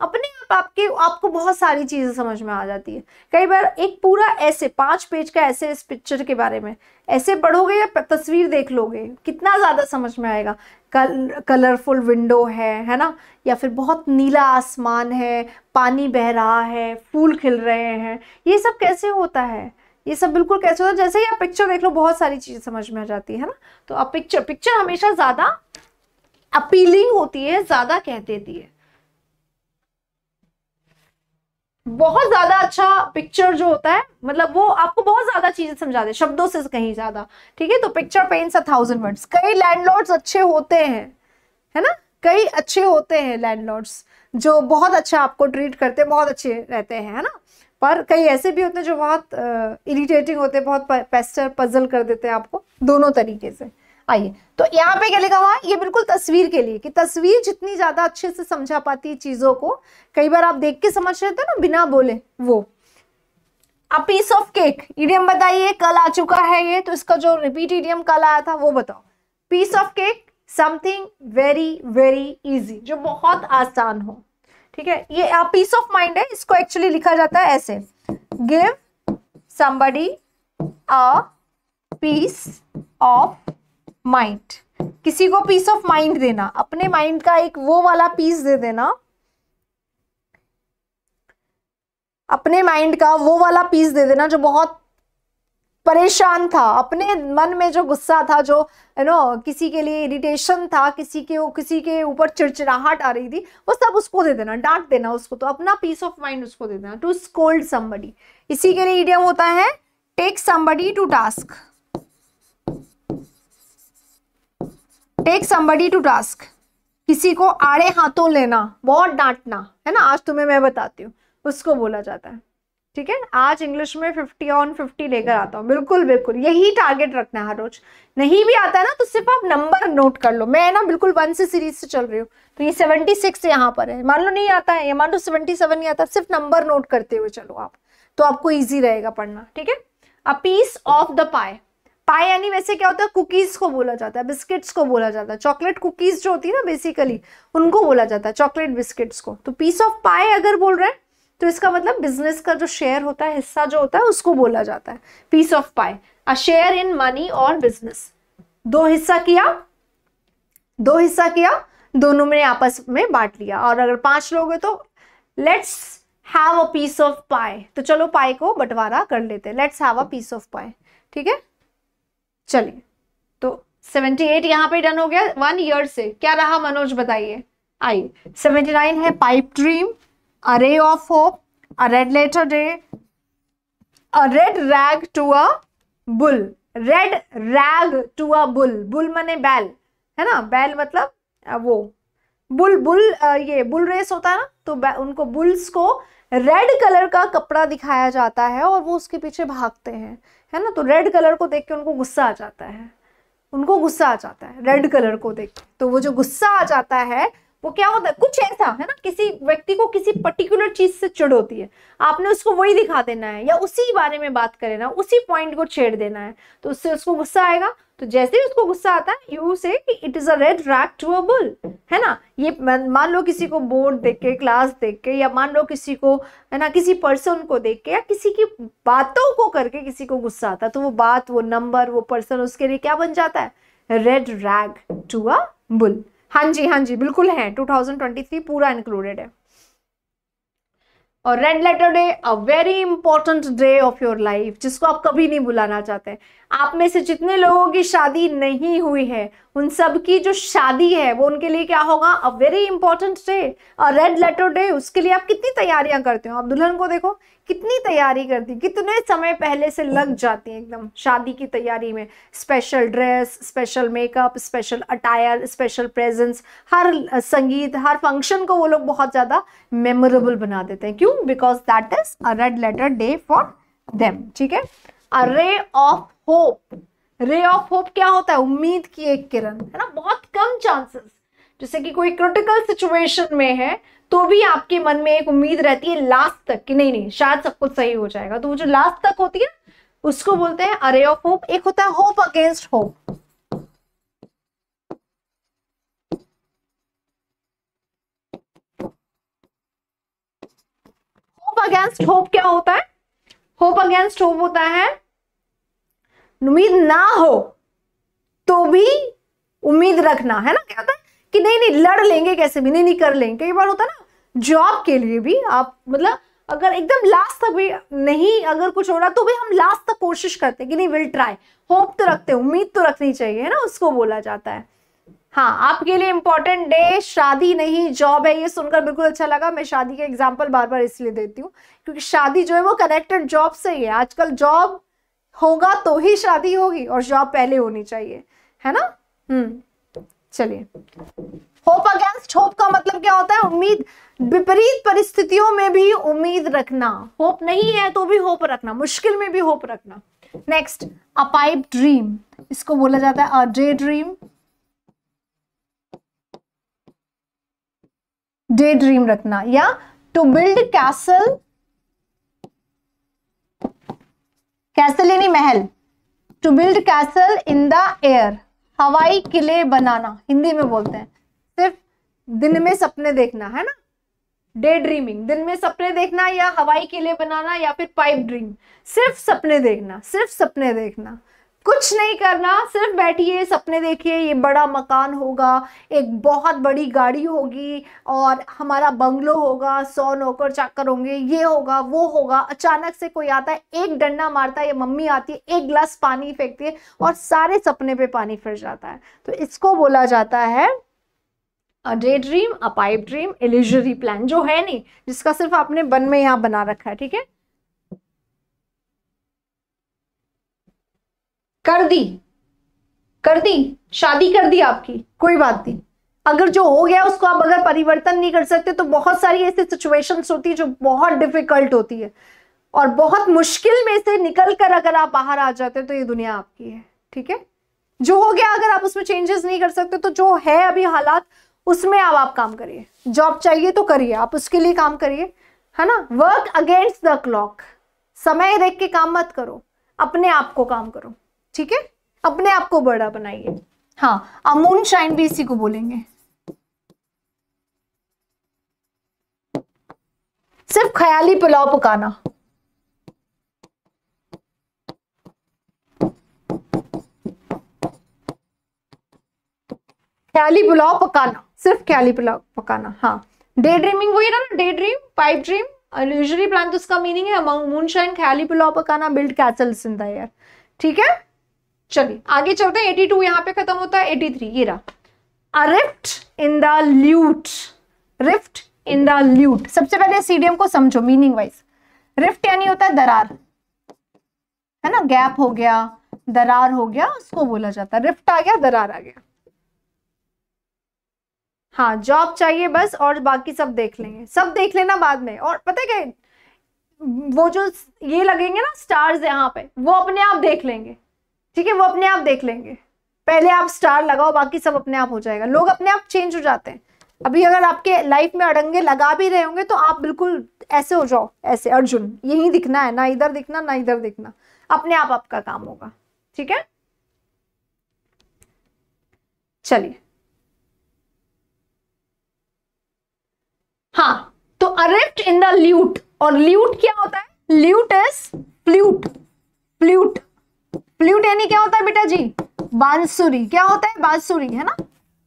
अपने आप आपके आपको बहुत सारी चीज़ें समझ में आ जाती है कई बार एक पूरा ऐसे पाँच पेज का ऐसे इस पिक्चर के बारे में ऐसे पढ़ोगे या तस्वीर देख लोगे कितना ज़्यादा समझ में आएगा कल कलरफुल विंडो है है ना या फिर बहुत नीला आसमान है पानी बह रहा है फूल खिल रहे हैं ये सब कैसे होता है ये सब बिल्कुल कैसे होता है जैसे ही आप पिक्चर देख लो बहुत सारी चीज़ें समझ में आ जाती है ना तो आप पिक्चर पिक्चर हमेशा ज़्यादा अपीलिंग होती है ज़्यादा कह देती है बहुत ज्यादा अच्छा पिक्चर जो होता है मतलब वो आपको बहुत ज्यादा चीजें समझा दे शब्दों से कहीं ज्यादा ठीक है तो picture paints a thousand words कई लैंडलॉर्ड्स अच्छे होते हैं है ना कई अच्छे होते हैं लैंडलॉर्ड्स जो बहुत अच्छा आपको ट्रीट करते हैं बहुत अच्छे रहते हैं है ना पर कई ऐसे भी होते हैं जो बहुत इरिटेटिंग होते हैं बहुत पेस्टर पजल कर देते हैं आपको दोनों तरीके से आइए तो यहाँ पे क्या लिखा हुआ है ये बिल्कुल तस्वीर के लिए कि तस्वीर जितनी ज़्यादा अच्छे से समझा पाती है चीज़ों को कई बार आप देख के समझ रहे थे ना बिना बोले वो a piece of cake idiom बताइए कल आ चुका है ये तो इसका जो रिपीट इडियम कल आया था वो बताओ piece of cake something very very easy जो बहुत आसान हो ठीक है ये पीस ऑफ माइंड है इसको एक्चुअली लिखा जाता है ऐसे give somebody a piece of mind किसी को पीस ऑफ माइंड देना अपने माइंड का एक वो वाला पीस दे देना अपने माइंड का वो वाला पीस दे देना जो बहुत परेशान था अपने मन में जो गुस्सा था जो यू नो किसी के लिए इरिटेशन था किसी के किसी के ऊपर चिड़चिड़ाहट आ रही थी वो सब उसको दे देना डांट देना उसको तो अपना पीस ऑफ माइंड उसको दे देना टू स्कोल्ड समबडी इसी के लिए इडियम होता है take somebody to task take somebody to task किसी को आड़े हाथों लेना बहुत डांटना है ना आज तुम्हें मैं बताती हूँ उसको बोला जाता है ठीक है आज इंग्लिश में फिफ्टी ऑन फिफ्टी लेकर आता हूँ बिल्कुल बिल्कुल यही टारगेट रखना है हर रोज नहीं भी आता है ना तो सिर्फ आप नंबर नोट कर लो मैं ना बिल्कुल वन से सीरीज से चल रही हूँ तो ये सेवेंटी सिक्स यहाँ पर है मान लो नहीं आता है मान लो सेवेंटी सेवन नहीं आता सिर्फ नंबर नोट करते हुए चलो आप तो आपको ईजी रहेगा पढ़ना ठीक है अ पीस ऑफ द पाए पाई यानी वैसे क्या होता है कुकीज़ को बोला जाता है बिस्किट्स को बोला जाता है चॉकलेट कुकीज़ जो होती है ना बेसिकली उनको बोला जाता है चॉकलेट बिस्किट्स को तो पीस ऑफ पाई अगर बोल रहे हैं तो इसका मतलब बिजनेस का जो शेयर होता है हिस्सा जो होता है उसको बोला जाता है piece of pie a share in money और बिजनेस दो हिस्सा किया दो हिस्सा किया दोनों में आपस में बांट लिया और अगर पांच लोग हैं तो let's have a piece of pie तो चलो पाई को बंटवारा कर लेते हैं let's have a piece of pie ठीक है चलिए तो 78 यहाँ पे डन हो गया वन ईयर से क्या रहा मनोज बताइए आइए 79 है pipe dream a ray of hope a red letter day a red rag to a bull red rag to a bull bull मने बैल है ना बैल मतलब वो बुल बुल ये बुल रेस होता है ना तो उनको बुल्स को रेड कलर का कपड़ा दिखाया जाता है और वो उसके पीछे भागते हैं है ना तो रेड कलर को देख के उनको गुस्सा आ जाता है उनको गुस्सा आ जाता है रेड कलर को देख तो वो जो गुस्सा आ जाता है वो क्या होता है कुछ ऐसा है ना किसी व्यक्ति को किसी पर्टिकुलर चीज से चिड़ होती है आपने उसको वही दिखा देना है या उसी बारे में बात करना उसी पॉइंट को छेड़ देना है तो उससे उसको गुस्सा आएगा तो जैसे ही उसको गुस्सा आता है you say it is a red rag to a bull है ना ये मान लो किसी को बोर्ड देख के क्लास देख के या मान लो किसी को है ना किसी पर्सन को देख के या किसी की बातों को करके किसी को गुस्सा आता है तो वो बात वो नंबर वो पर्सन उसके लिए क्या बन जाता है red rag to a bull हाँ जी हाँ जी बिल्कुल है 2023 पूरा इंक्लूडेड है और red letter day a very important day of your life जिसको आप कभी नहीं बुलाना चाहते आप में से जितने लोगों की शादी नहीं हुई है उन सब की जो शादी है वो उनके लिए क्या होगा अ वेरी इंपॉर्टेंट डे और रेड लेटर डे उसके लिए आप कितनी तैयारियां करते हो आप दुल्हन को देखो कितनी तैयारी करती कितने समय पहले से लग हम्म। जाती है एकदम शादी की तैयारी में special dress special makeup special attire special presence हर संगीत हर फंक्शन को वो लोग बहुत ज़्यादा मेमोरेबल बना देते हैं क्यों because that is a red letter day for them ठीक है a ray of hope ray of hope क्या होता है उम्मीद की एक किरण है ना बहुत कम चांसेस जैसे कि कोई क्रिटिकल सिचुएशन में है तो भी आपके मन में एक उम्मीद रहती है लास्ट तक कि नहीं नहीं शायद सब कुछ सही हो जाएगा तो वो जो लास्ट तक होती है उसको बोलते हैं अरे ऑफ होप एक होता है hope against hope hope against hope क्या होता है होप अगेंस्ट होप होता है उम्मीद ना हो तो भी उम्मीद रखना है ना क्या होता है कि नहीं नहीं लड़ लेंगे कैसे भी नहीं नहीं कर लेंगे कई बार होता ना जॉब के लिए भी आप मतलब अगर एकदम लास्ट तक भी नहीं अगर कुछ हो रहा तो भी हम लास्ट तक कोशिश करते हैं कि नहीं विल ट्राई होप तो रखते हैं उम्मीद तो रखनी चाहिए ना उसको बोला जाता है हाँ आपके लिए इंपॉर्टेंट डे शादी नहीं जॉब है ये सुनकर बिल्कुल अच्छा लगा मैं शादी के एग्जाम्पल बार बार इसलिए देती हूँ क्योंकि शादी जो है वो कनेक्टेड जॉब से ही है आजकल जॉब होगा तो ही शादी होगी और जॉब पहले होनी चाहिए है ना हम्म चलिए होप अगेंस्ट होप का मतलब क्या होता है उम्मीद विपरीत परिस्थितियों में भी उम्मीद रखना होप नहीं है तो भी होप रखना मुश्किल में भी होप रखना नेक्स्ट अपाइप ड्रीम इसको बोला जाता है a day dream day dream रखना या टू बिल्ड कैसल कैसल यानी महल to build castle in the air हवाई किले बनाना हिंदी में बोलते हैं सिर्फ दिन में सपने देखना है ना डे ड्रीमिंग दिन में सपने देखना या हवाई किले बनाना या फिर पाइप ड्रीम सिर्फ सपने देखना सिर्फ सपने देखना कुछ नहीं करना सिर्फ बैठिए सपने देखिए ये बड़ा मकान होगा एक बहुत बड़ी गाड़ी होगी और हमारा बंगलो होगा सौ नौकर चाकर होंगे ये होगा वो होगा अचानक से कोई आता है एक डंडा मारता है या मम्मी आती है एक गिलास पानी फेंकती है और सारे सपने पे पानी फिर जाता है तो इसको बोला जाता है a day dream a pipe dream illusory plan जो है नहीं जिसका सिर्फ आपने बन में यहाँ बना रखा है ठीक है कर दी कर दी शादी कर दी आपकी कोई बात नहीं अगर जो हो गया उसको आप अगर परिवर्तन नहीं कर सकते तो बहुत सारी ऐसी सिचुएशंस होती है जो बहुत डिफिकल्ट होती है और बहुत मुश्किल में से निकल कर अगर आप बाहर आ जाते हैं तो ये दुनिया आपकी है ठीक है जो हो गया अगर आप उसमें चेंजेस नहीं कर सकते तो जो है अभी हालात उसमें आप, आप काम करिए जॉब चाहिए तो करिए आप उसके लिए काम करिए है ना वर्क अगेंस्ट द क्लॉक समय देख के काम मत करो अपने आप को काम करो ठीक है अपने आप को बड़ा बनाइए हाँ अब मून शाइन भी इसी को बोलेंगे सिर्फ ख्याली पुलाव पकाना ख्याली पुलाव पकाना सिर्फ ख्याली पुलाव पकाना हाँ डे ड्रीमिंग वही ना day dream pipe dream illusory plan तो उसका मीनिंग है अमंग शाइन ख्याली पुलाव पकाना बिल्ड कैसल इन यार ठीक है चलिए आगे चलते हैं एटी टू यहाँ पे खत्म होता है एटी थ्री ये रहा a rift in the lute rift in the lute सबसे पहले सीडीएम को समझो मीनिंग वाइज रिफ्ट यानी होता है दरार है ना गैप हो गया दरार हो गया उसको बोला जाता है रिफ्ट आ गया दरार आ गया हाँ जॉब चाहिए बस और बाकी सब देख लेंगे सब देख लेना बाद में और पता है क्या वो जो ये लगेंगे ना स्टार्स यहाँ पे वो अपने आप देख लेंगे ठीक है वो अपने आप देख लेंगे पहले आप स्टार लगाओ बाकी सब अपने आप हो जाएगा लोग अपने आप चेंज हो जाते हैं अभी अगर आपके लाइफ में अड़ंगे लगा भी रहे होंगे तो आप बिल्कुल ऐसे हो जाओ ऐसे अर्जुन यही दिखना है ना इधर दिखना ना इधर दिखना अपने आप आपका काम होगा ठीक है चलिए हाँ तो अरेप्ट इन द ल्यूट और ल्यूट क्या होता है lute is flute flute flute यानी क्या होता है बेटा जी बांसुरी क्या होता है बांसुरी है ना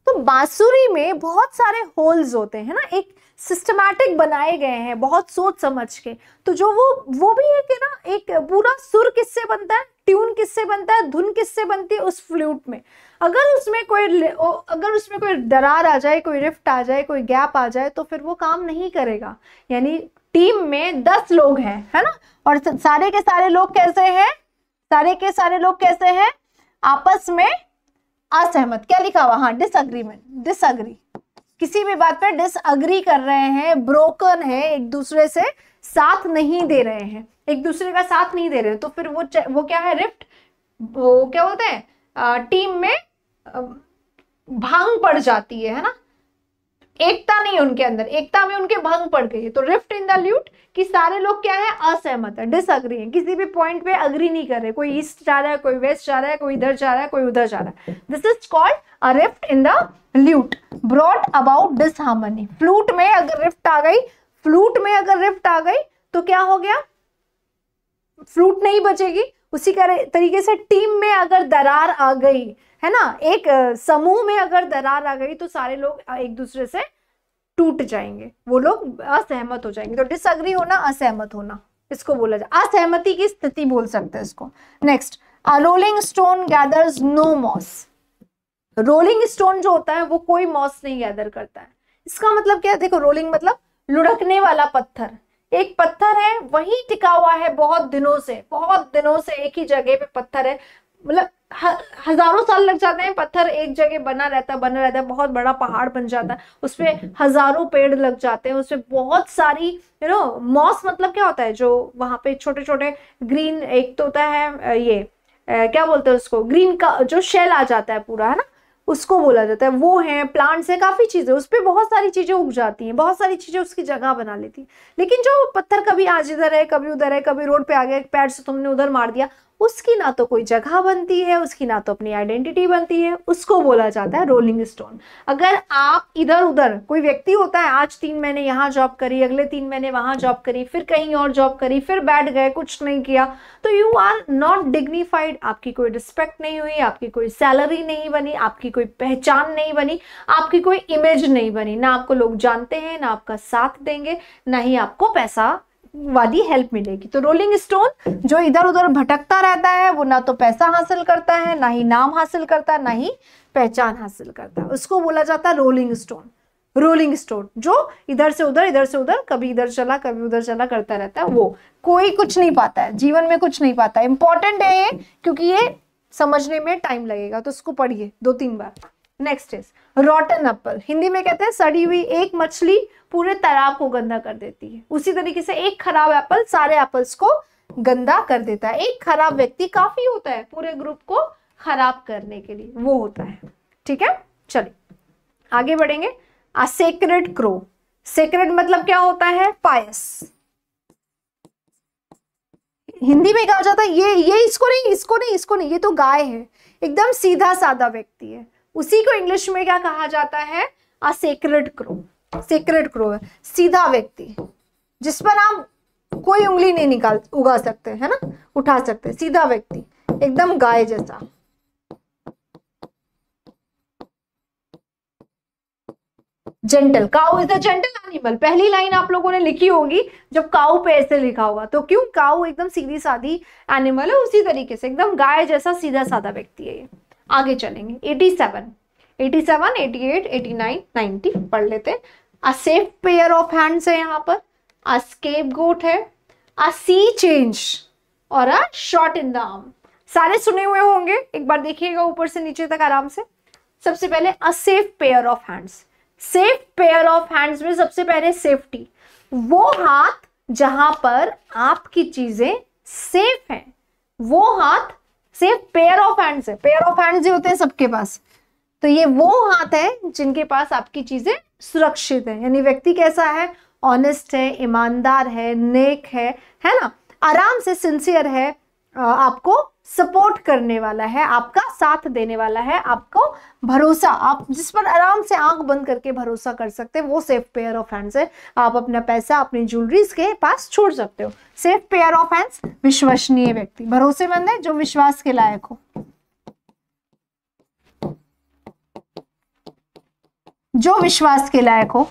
तो बांसुरी में बहुत सारे होल्स होते हैं ना एक सिस्टमैटिक बनाए गए हैं बहुत सोच समझ के तो जो वो वो भी है कि ना एक पूरा सुर किससे बनता है ट्यून किससे बनता है धुन किससे बनती है उस फ्लूट में अगर उसमें कोई अगर उसमें कोई दरार आ जाए कोई रिफ्ट आ जाए कोई गैप आ जाए तो फिर वो काम नहीं करेगा यानी टीम में दस लोग हैं है ना और सारे के सारे लोग कैसे हैं सारे के सारे लोग कैसे हैं आपस में असहमत क्या लिखा हुआ हाँ डिसअग्रीमेंट डिसअग्री किसी भी बात पर डिसअग्री कर रहे हैं ब्रोकन है एक दूसरे से साथ नहीं दे रहे हैं एक दूसरे का साथ नहीं दे रहे तो फिर वो वो क्या है रिफ्ट वो क्या बोलते हैं टीम में भांग पड़ जाती है है ना एकता नहीं उनके अंदर एकता में उनके भंग पड़ गई है तो रिफ्ट इन द ल्यूट कि सारे लोग क्या है असहमत है डिसअग्री है किसी भी पॉइंट पे अग्री नहीं कर रहे कोई ईस्ट जा रहा है कोई वेस्ट जा रहा है कोई इधर जा रहा है कोई उधर जा रहा है this is called a rift in the lute brought about disharmony flute में अगर रिफ्ट आ गई फ्लूट में अगर रिफ्ट आ गई तो क्या हो गया फ्लूट नहीं बचेगी उसी तरीके से टीम में अगर दरार आ गई है ना एक समूह में अगर दरार आ गई तो सारे लोग एक दूसरे से टूट जाएंगे वो लोग असहमत हो जाएंगे तो डिसअग्री होना असहमत होना इसको बोला जाए असहमति की स्थिति बोल सकते हैं इसको next rolling stone gathers no moss rolling stone जो होता है वो कोई मॉस नहीं गैदर करता है इसका मतलब क्या है देखो रोलिंग मतलब लुढ़कने वाला पत्थर एक पत्थर है वही टिका हुआ है बहुत दिनों से बहुत दिनों से एक ही जगह पे पत्थर है मतलब हजारों साल लग जाते हैं पत्थर एक जगह बना रहता है बना रहता है बहुत बड़ा पहाड़ बन जाता है उसपे हजारों पेड़ लग जाते हैं उसपे बहुत सारी यू नो मॉस मतलब क्या होता है जो वहां पे छोटे छोटे ग्रीन एक तो होता है ये क्या बोलते हैं उसको ग्रीन का जो शेल आ जाता है पूरा है ना उसको बोला जाता है वो है प्लांट्स है काफ़ी चीज़ें उस पर बहुत सारी चीज़ें उग जाती हैं बहुत सारी चीज़ें उसकी जगह बना लेती हैं लेकिन जो पत्थर कभी आज इधर है कभी उधर है कभी रोड पे आ गया पैर से तुमने उधर मार दिया उसकी ना तो कोई जगह बनती है उसकी ना तो अपनी आइडेंटिटी बनती है उसको बोला जाता है रोलिंग स्टोन अगर आप इधर उधर कोई व्यक्ति होता है आज तीन महीने यहाँ जॉब करी अगले तीन महीने वहाँ जॉब करी फिर कहीं और जॉब करी फिर बैठ गए कुछ नहीं किया तो यू आर नॉट डिग्निफाइड आपकी कोई रिस्पेक्ट नहीं हुई आपकी कोई सैलरी नहीं बनी आपकी कोई पहचान नहीं बनी आपकी कोई इमेज नहीं बनी ना आपको लोग जानते हैं ना आपका साथ देंगे ना ही आपको पैसा वाली हेल्प मिलेगी तो रोलिंग स्टोन जो इधर उधर भटकता रहता है वो ना तो पैसा हासिल करता है ना ही नाम हासिल करता है ना ही पहचान हासिल करता है उसको बोला जाता है रोलिंग स्टोन रोलिंग स्टोन जो इधर से उधर इधर से उधर कभी इधर चला कभी उधर चला करता रहता है वो कोई कुछ नहीं पाता है जीवन में कुछ नहीं पाता इंपॉर्टेंट है ये क्योंकि ये समझने में टाइम लगेगा तो उसको पढ़िए दो तीन बार next is rotten apple Hindi में कहते हैं सड़ी हुई एक मछली पूरे तालाब को गंदा कर देती है उसी तरीके से एक खराब एप्पल सारे एप्पल्स को गंदा कर देता है एक खराब व्यक्ति काफी होता है पूरे ग्रुप को खराब करने के लिए वो होता है ठीक है चलिए आगे बढ़ेंगे अ सेक्रेट क्रो सेक्रेट मतलब क्या होता है पायस हिंदी में कहा जाता है ये ये इसको नहीं इसको नहीं इसको नहीं ये तो गाय है एकदम सीधा साधा व्यक्ति है उसी को इंग्लिश में क्या कहा जाता है a sacred cow sacred cow है सीधा व्यक्ति जिस पर आप कोई उंगली नहीं निकाल उगा सकते है ना उठा सकते सीधा व्यक्ति एकदम गाय जैसा gentle cow is the gentle animal पहली लाइन आप लोगों ने लिखी होगी जब काउ पे ऐसे लिखा होगा तो क्यों काउ एकदम सीधी साधी एनिमल है उसी तरीके से एकदम गाय जैसा सीधा साधा व्यक्ति है ये आगे चलेंगे 87 87 88 89 90 पढ़ लेते हैं पेयर ऑफ हैंड्स है यहाँ पर अस्केप गोट है अ सी चेंज और a shot in the arm सारे सुने हुए होंगे एक बार देखिएगा ऊपर से नीचे तक आराम से सबसे पहले a safe pair of hands safe pair of hands में सबसे पहले सेफ्टी वो हाथ जहां पर आपकी चीजें सेफ हैं वो हाथ सिर्फ पेयर ऑफ हैंड्स है पेयर ऑफ हैंड्स ही होते हैं सबके पास तो ये वो हाथ है जिनके पास आपकी चीजें सुरक्षित है यानी व्यक्ति कैसा है ऑनेस्ट है ईमानदार है नेक है है ना आराम से सिंसियर है आपको सपोर्ट करने वाला है आपका साथ देने वाला है आपको भरोसा आप जिस पर आराम से आंख बंद करके भरोसा कर सकते हैं वो सेफ पेयर ऑफ हैंड्स है आप अपना पैसा अपनी ज्वेलरीज के पास छोड़ सकते हो सेफ पेयर ऑफ हैंड्स विश्वसनीय व्यक्ति भरोसेमंद है जो विश्वास के लायक हो जो विश्वास के लायक हो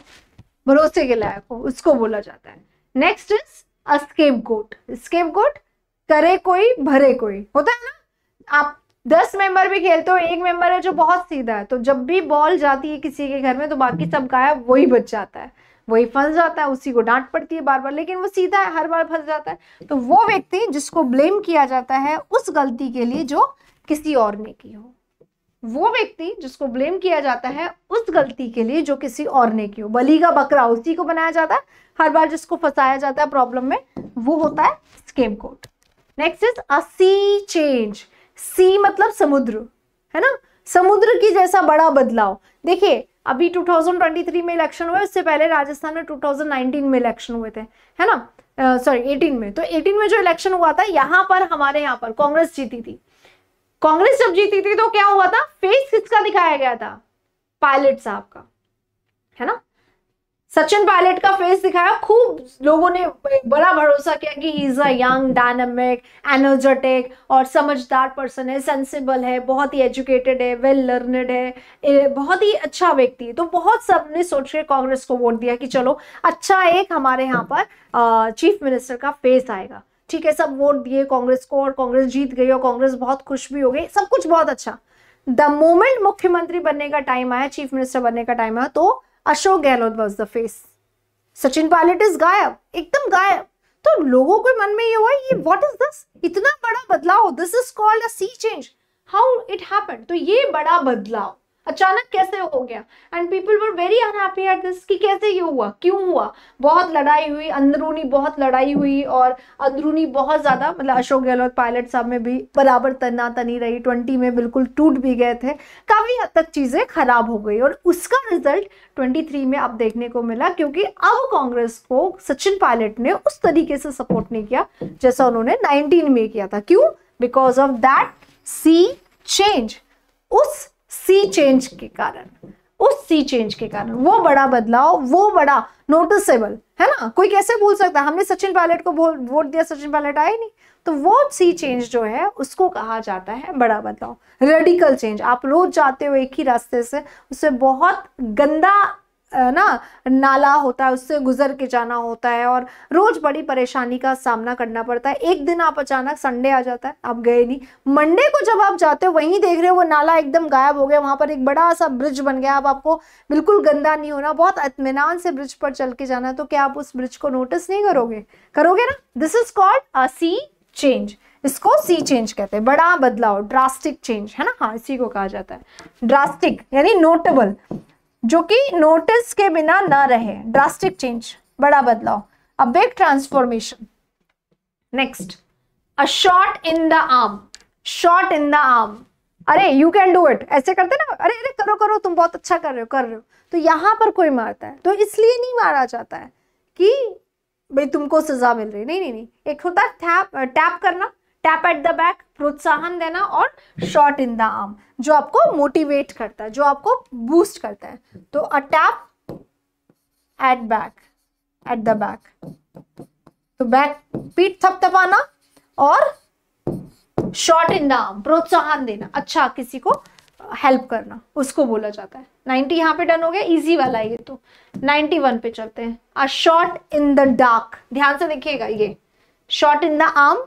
भरोसे के लायक हो उसको बोला जाता है next is a scapegoat scapegoat करे कोई भरे कोई होता है ना आप दस मेंबर भी खेलते हो एक मेंबर है जो बहुत सीधा है तो जब भी बॉल जाती है किसी के घर में तो बाकी सब गायब वही बच जाता है वही फंस जाता है उसी को डांट पड़ती है बार बार लेकिन वो सीधा है हर बार फंस जाता है तो वो व्यक्ति जिसको ब्लेम किया जाता है उस गलती के लिए जो किसी और ने की हो वो व्यक्ति जिसको ब्लेम किया जाता है उस गलती के लिए जो किसी और ने की हो बली का बकरा उसी को बनाया जाता है हर बार जिसको फंसाया जाता है प्रॉब्लम में वो होता है scapegoat next is a sea change sea मतलब समुद्र है ना समुद्र की जैसा बड़ा बदलाव देखिए अभी 2023 में इलेक्शन हुए उससे पहले राजस्थान में 2019 में इलेक्शन हुए थे है ना सॉरी uh, 18 में तो 18 में जो इलेक्शन हुआ था यहां पर हमारे यहाँ पर कांग्रेस जीती थी कांग्रेस जब जीती थी तो क्या हुआ था फेस किसका दिखाया गया था पायलट साहब का है ना सचिन पायलट का फेस दिखाया खूब लोगों ने बड़ा भरोसा किया कि is a young dynamic energetic और समझदार पर्सन है सेंसिबल है बहुत ही एजुकेटेड है वेल लर्नड है बहुत ही अच्छा व्यक्ति है तो बहुत सब ने सोच के कांग्रेस को वोट दिया कि चलो अच्छा एक हमारे यहाँ पर चीफ मिनिस्टर का फेस आएगा ठीक है सब वोट दिए कांग्रेस को और कांग्रेस जीत गई और कांग्रेस बहुत खुश भी हो गई सब कुछ बहुत अच्छा द मोमेंट मुख्यमंत्री बनने का टाइम आया चीफ मिनिस्टर बनने का टाइम आया तो Ashok Gehlot was the face Sachin Pilot is गायब एकदम गायब तो लोगों के मन में ये हुआ ये व्हाट इज दिस इतना बड़ा बदलाव this is called a sea change how it happen तो ये बड़ा बदलाव अचानक कैसे हो गया and people were very unhappy at this कि कैसे ये हुआ क्यों हुआ बहुत लड़ाई हुई अंदरूनी बहुत लड़ाई हुई और अंदरूनी बहुत ज़्यादा मतलब अशोक गहलोत पायलट साहब में भी बराबर तना तनी रही ट्वेंटी में बिल्कुल टूट भी गए थे काफ़ी हद तक चीज़ें खराब हो गई और उसका रिजल्ट ट्वेंटी थ्री में अब देखने को मिला क्योंकि अब कांग्रेस को सचिन पायलट ने उस तरीके से सपोर्ट नहीं किया जैसा उन्होंने नाइनटीन में किया था क्यों because of that sea change उस सी चेंज के कारण उस सी चेंज के कारण वो बड़ा बदलाव वो बड़ा नोटिसेबल है ना कोई कैसे भूल सकता हमने सचिन पायलट को वोट दिया सचिन पायलट आए नहीं तो वो सी चेंज जो है उसको कहा जाता है बड़ा बदलाव रेडिकल चेंज आप रोज जाते हो एक ही रास्ते से उससे बहुत गंदा ना नाला होता है उससे गुजर के जाना होता है और रोज बड़ी परेशानी का सामना करना पड़ता है एक दिन आप अचानक संडे आ जाता है आप गए नहीं मंडे को जब आप जाते हो वहीं देख रहे हो वो नाला एकदम गायब हो गया वहां पर एक बड़ा सा ब्रिज बन गया अब आप आपको बिल्कुल गंदा नहीं होना बहुत अतमान से ब्रिज पर चल के जाना तो क्या आप उस ब्रिज को नोटिस नहीं करोगे करोगे ना this is called a sea change इसको सी चेंज कहते हैं बड़ा बदलाव ड्रास्टिक चेंज है ना हाँ इसी को कहा जाता है ड्रास्टिक यानी नोटेबल जो कि नोटिस के बिना ना रहे ड्रास्टिक चेंज बड़ा बदलाव a big transformation next a shot in the arm shot in the arm अरे यू कैन डू इट ऐसे करते ना अरे अरे करो करो तुम बहुत अच्छा कर रहे हो कर रहे हो तो यहां पर कोई मारता है तो इसलिए नहीं मारा जाता है कि भाई तुमको सजा मिल रही नहीं नहीं नहीं एक होता है टैप करना टैप एट द बैक प्रोत्साहन देना और शॉर्ट इन द आर्म जो आपको मोटिवेट करता है जो आपको बूस्ट करता है तो a tap at back at the back तो बैक पीठ थपथपाना और शॉर्ट इन द आर्म प्रोत्साहन देना अच्छा किसी को हेल्प करना उसको बोला जाता है 90 यहाँ पे डन हो गया इजी वाला है ये तो वन पे चलते हैं a shot in the dark ध्यान से देखिएगा ये शॉर्ट इन द आर्म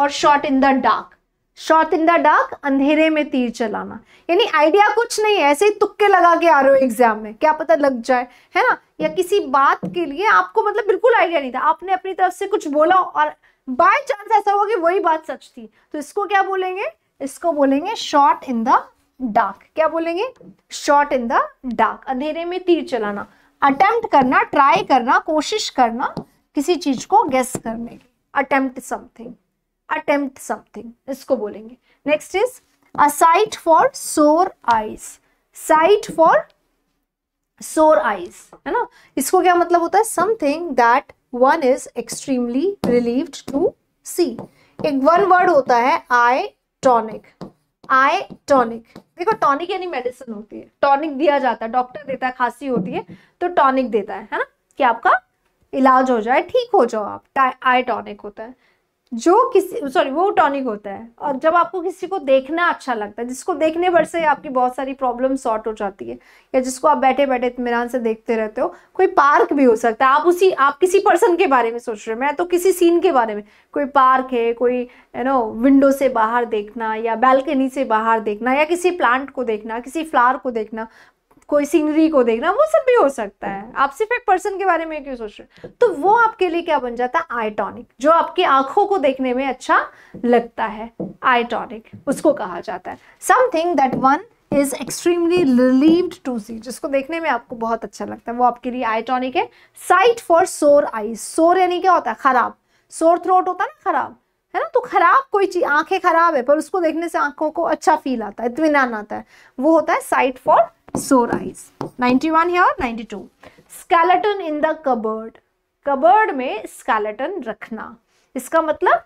और shot in the dark shot in the dark अंधेरे में तीर चलाना यानी आइडिया कुछ नहीं है ऐसे ही तुक्के लगा के आ रहे हो एग्जाम में क्या पता लग जाए है ना या किसी बात के लिए आपको मतलब बिल्कुल आइडिया नहीं था आपने अपनी तरफ से कुछ बोला और बाय चांस ऐसा हुआ कि वही बात सच थी तो इसको क्या बोलेंगे इसको बोलेंगे शॉर्ट इन द डार्क क्या बोलेंगे शॉर्ट इन द डार्क अंधेरे में तीर चलाना अटेम्प्ट करना ट्राई करना कोशिश करना किसी चीज को गेस करने की अटेम्प्ट समथिंग अटेम्प्ट समथिंग इसको बोलेंगे next is a sight for sore eyes sight for sore eyes है ना इसको क्या मतलब होता है something that one is extremely relieved to see एक वन वर्ड होता है आई टॉनिक आई टॉनिक देखो टॉनिक यानी मेडिसिन होती है टॉनिक दिया जाता है डॉक्टर देता है खांसी होती है तो टॉनिक देता है है ना कि आपका इलाज हो जाए ठीक हो जाओ आप आई टॉनिक होता है जो किसी सॉरी वो टॉनिक होता है और जब आपको किसी को देखना अच्छा लगता है जिसको देखने पर से आपकी बहुत सारी प्रॉब्लम सॉर्ट हो जाती है या जिसको आप बैठे बैठे इतमान से देखते रहते हो कोई पार्क भी हो सकता है आप उसी आप किसी पर्सन के बारे में सोच रहे हो मैं तो किसी सीन के बारे में कोई पार्क है कोई यू नो विंडो से बाहर देखना या बैल्कनी से बाहर देखना या किसी प्लांट को देखना किसी फ्लावर को देखना कोई सीनरी को देखना वो सब भी हो सकता है हम्म। आप सिर्फ एक पर्सन के बारे में क्यों सोच रहे तो वो आपके लिए क्या बन जाता है आई जो आपकी आंखों को देखने में अच्छा लगता है आई उसको कहा जाता है something that one is extremely relieved to see जिसको देखने में आपको बहुत अच्छा लगता है वो आपके लिए आइटॉनिक है साइट फॉर सोर आई सोर यानी क्या होता है खराब सोर थ्रोट होता है ना खराब है ना तो खराब कोई चीज आंखें खराब है पर उसको देखने से आंखों को अच्छा फील आता है इतमान आता है वो होता है sight for sore eyes 91 here 92 skeleton in the cupboard cupboard में skeleton रखना इसका मतलब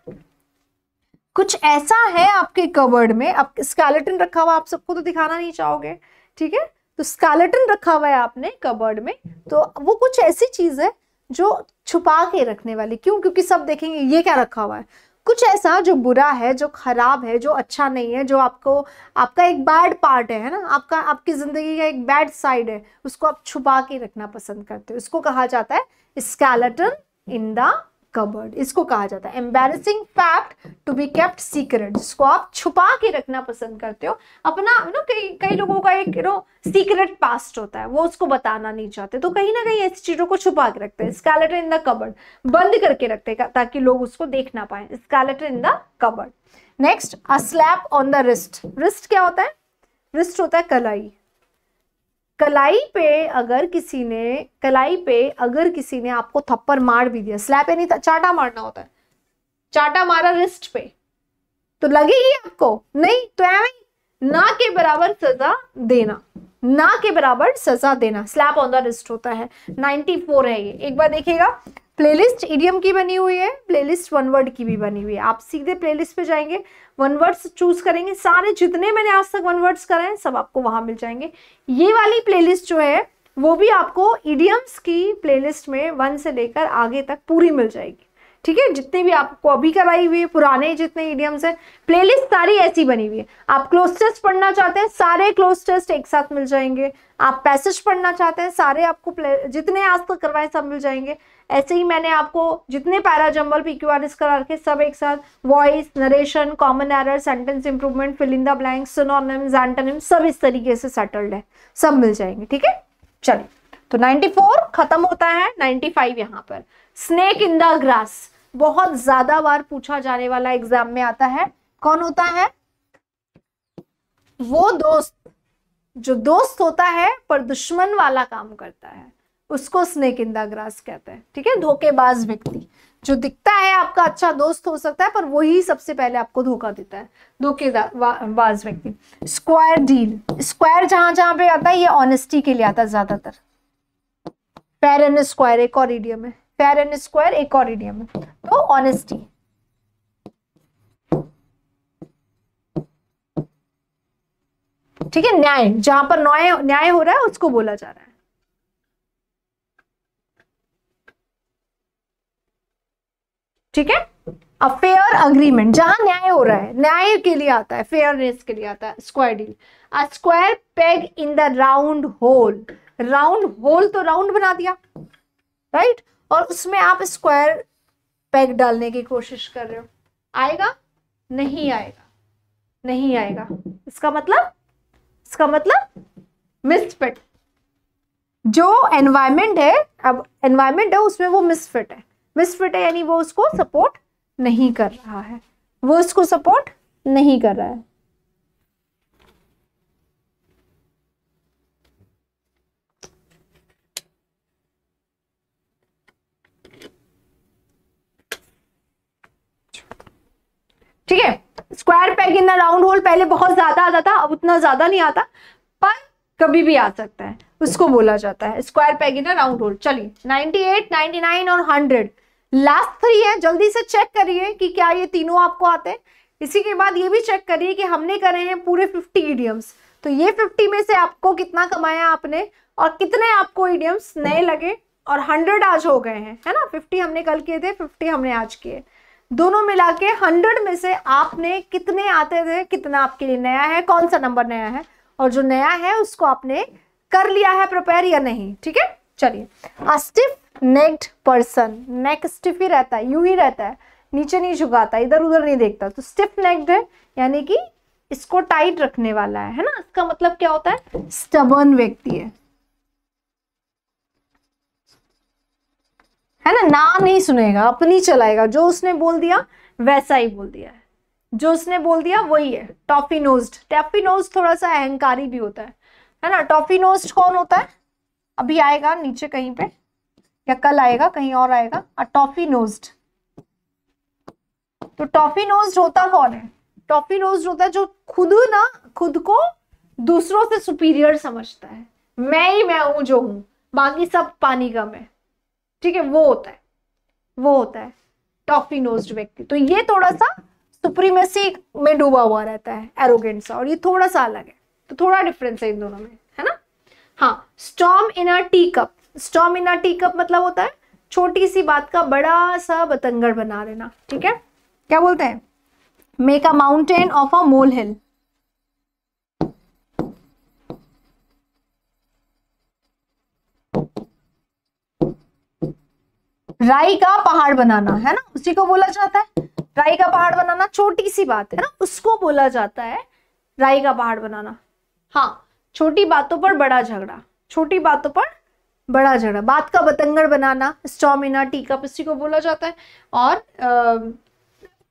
कुछ ऐसा है आपके कबर्ड में आप स्कैलेटन रखा हुआ आप सबको तो दिखाना नहीं चाहोगे ठीक है तो स्कैलेटन रखा हुआ है आपने कबर्ड में तो वो कुछ ऐसी चीज है जो छुपा के रखने वाली क्यों क्योंकि सब देखेंगे ये क्या रखा हुआ है कुछ ऐसा जो बुरा है जो ख़राब है जो अच्छा नहीं है जो आपको आपका एक बैड पार्ट है ना आपका आपकी ज़िंदगी का एक बैड साइड है उसको आप छुपा के रखना पसंद करते हो उसको कहा जाता है स्केलेटन इन द कबर्ड इसको कहा जाता है embarrassing fact to be kept secret जिसको आप छुपा के रखना पसंद करते हो अपना नो कई कई लोगों का एक नो सीक्रेट पास्ट होता है वो उसको बताना नहीं चाहते तो कहीं ना कहीं ऐसी चीज़ों को छुपा के रखते हैं स्कैलेटन इन द कबर्ड बंद करके रखते हैं ताकि लोग उसको देख ना पाए skeleton in the cupboard next a slap on the wrist wrist क्या होता है रिस्ट होता है कलाई कलाई पे अगर किसी ने कलाई पे अगर किसी ने आपको थप्पड़ मार भी दिया स्लैप यानी चाटा मारना होता है चाटा मारा रिस्ट पे तो लगेगी आपको नहीं तो ना के बराबर सजा देना ना के बराबर सजा देना स्लैप ऑन द रिस्ट होता है 94 है ये एक बार देखिएगा प्लेलिस्ट इडियम की बनी हुई है प्लेलिस्ट वन वर्ड की भी बनी हुई है आप सीधे प्लेलिस्ट पे जाएंगे वन वर्ड्स चूज करेंगे सारे जितने मैंने आज तक वन वर्ड्स कराए हैं सब आपको वहां मिल जाएंगे ये वाली प्लेलिस्ट जो है वो भी आपको इडियम्स की प्लेलिस्ट में वन से लेकर आगे तक पूरी मिल जाएगी ठीक है जितने भी आप कॉपी कराई हुई है पुराने जितने ईडियम्स हैं प्लेलिस्ट सारी ऐसी बनी हुई है आप क्लोज टेस्ट पढ़ना चाहते हैं सारे क्लोज टेस्ट एक साथ मिल जाएंगे आप पैसेज पढ़ना चाहते हैं सारे आपको जितने आज तक करवाए सब मिल जाएंगे ऐसे ही मैंने आपको जितने para jumble P Q R S करा रखे सब एक साथ voice narration common error sentence improvement fill in the blank synonyms antonym सब इस तरीके से सेटल्ड है सब मिल जाएंगे ठीक है चलिए तो 94 खत्म होता है 95 यहाँ पर स्नेक इन द ग्रास बहुत ज्यादा बार पूछा जाने वाला एग्जाम में आता है कौन होता है वो दोस्त जो दोस्त होता है पर दुश्मन वाला काम करता है उसको स्नेक इन द कहते हैं ठीक है धोखेबाज व्यक्ति जो दिखता है आपका अच्छा दोस्त हो सकता है पर वही सबसे पहले आपको धोखा देता है धोखेबाज व्यक्ति स्क्वायर डील स्क्वायर जहां जहां पे आता है ये ऑनेस्टी के लिए आता है ज्यादातर पैरन स्क्वायर एक और है फेयर एंड स्क्वायर एक और इडियम है तो ऑनेस्टी ठीक है न्याय जहां पर न्याय न्याय हो रहा है उसको बोला जा रहा है ठीक है अ फेयर अग्रीमेंट जहां न्याय हो रहा है न्याय के लिए आता है फेयरनेस के लिए आता है square deal a square peg in the round hole round hole तो राउंड बना दिया राइट right? और उसमें आप स्क्वायर पैक डालने की कोशिश कर रहे हो आएगा नहीं आएगा नहीं आएगा इसका मतलब इसका मतलब मिसफिट जो एनवायरमेंट है अब एनवायरमेंट है उसमें वो मिसफिट है मिसफिट है यानी वो उसको सपोर्ट नहीं कर रहा है वो उसको सपोर्ट नहीं कर रहा है ठीक है square peg in the round hole पहले बहुत ज्यादा आता था अब उतना ज्यादा नहीं आता पर कभी भी आ सकता है उसको बोला जाता है square peg in the round hole चलिए 98, 99 और 100 लास्ट थ्री है जल्दी से चेक करिए कि क्या ये तीनों आपको आते हैं इसी के बाद ये भी चेक करिए कि हमने करे हैं पूरे फिफ्टी इडियम्स तो ये फिफ्टी में से आपको कितना कमाया आपने और कितने आपको इडियम्स नए लगे और हंड्रेड आज हो गए हैं है ना फिफ्टी हमने कल किए थे फिफ्टी हमने आज किए दोनों मिला के हंड्रेड में से आपने कितने आते थे कितना आपके लिए नया है कौन सा नंबर नया है और जो नया है उसको आपने कर लिया है प्रिपेयर या नहीं ठीक है चलिए a stiff necked person neck stiff ही रहता है यू ही रहता है नीचे नहीं झुकाता इधर उधर नहीं देखता तो स्टिफ नेक्ड है यानी कि इसको टाइट रखने वाला है है ना इसका मतलब क्या होता है स्टबर्न व्यक्ति है है ना ना नहीं सुनेगा अपनी चलाएगा जो उसने बोल दिया वैसा ही बोल दिया है जो उसने बोल दिया वही है टॉफी नोज्ड टॉफी नोज थोड़ा सा अहंकारी भी होता है है ना टॉफी नोज कौन होता है अभी आएगा नीचे कहीं पे या कल आएगा कहीं और आएगा अ टॉफी नोज्ड तो टॉफी नोज होता कौन है टॉफी नोज होता है जो खुद ना खुद को दूसरों से सुपीरियर समझता है मैं ही मैं हूं जो हूं बाकी सब पानी का मैं ठीक है वो होता है वो होता है टॉफी नोज्ड व्यक्ति तो ये थोड़ा सा सुप्रीमेसी में डूबा हुआ रहता है एरोगेंट सा और ये थोड़ा सा अलग है तो थोड़ा डिफरेंस है इन दोनों में है ना हाँ storm in a teacup storm in a teacup मतलब होता है छोटी सी बात का बड़ा सा बतंगड़ बना देना ठीक है क्या बोलते हैं make a mountain of a molehill राई का पहाड़ बनाना है ना उसी को बोला जाता है राई का पहाड़ बनाना छोटी सी बात है ना उसको बोला जाता है राई का पहाड़ बनाना हाँ छोटी बातों पर बड़ा झगड़ा छोटी बातों पर बड़ा झगड़ा बात का बतंगड़ बनाना स्टॉमिना टीका इसी को बोला जाता है और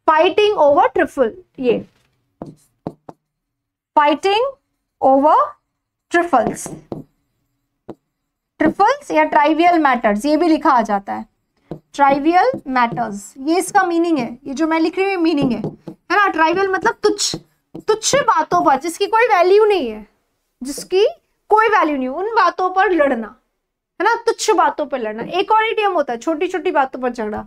फाइटिंग ओवर ट्रिफल ये फाइटिंग ओवर ट्रिफल्स ट्रिफल्स या ट्राइवियल मैटर्स ये भी लिखा आ जाता है ट्राइवियल मैटर्स ये इसका मीनिंग है ये जो मैं लिख रही हूँ मीनिंग है है ना ट्राइवियल मतलब तुच्छ तुच्छ बातों पर जिसकी कोई वैल्यू नहीं है जिसकी कोई वैल्यू नहीं उन बातों पर लड़ना है ना तुच्छ बातों पर लड़ना एक और इडियम होता है छोटी छोटी बातों पर झगड़ा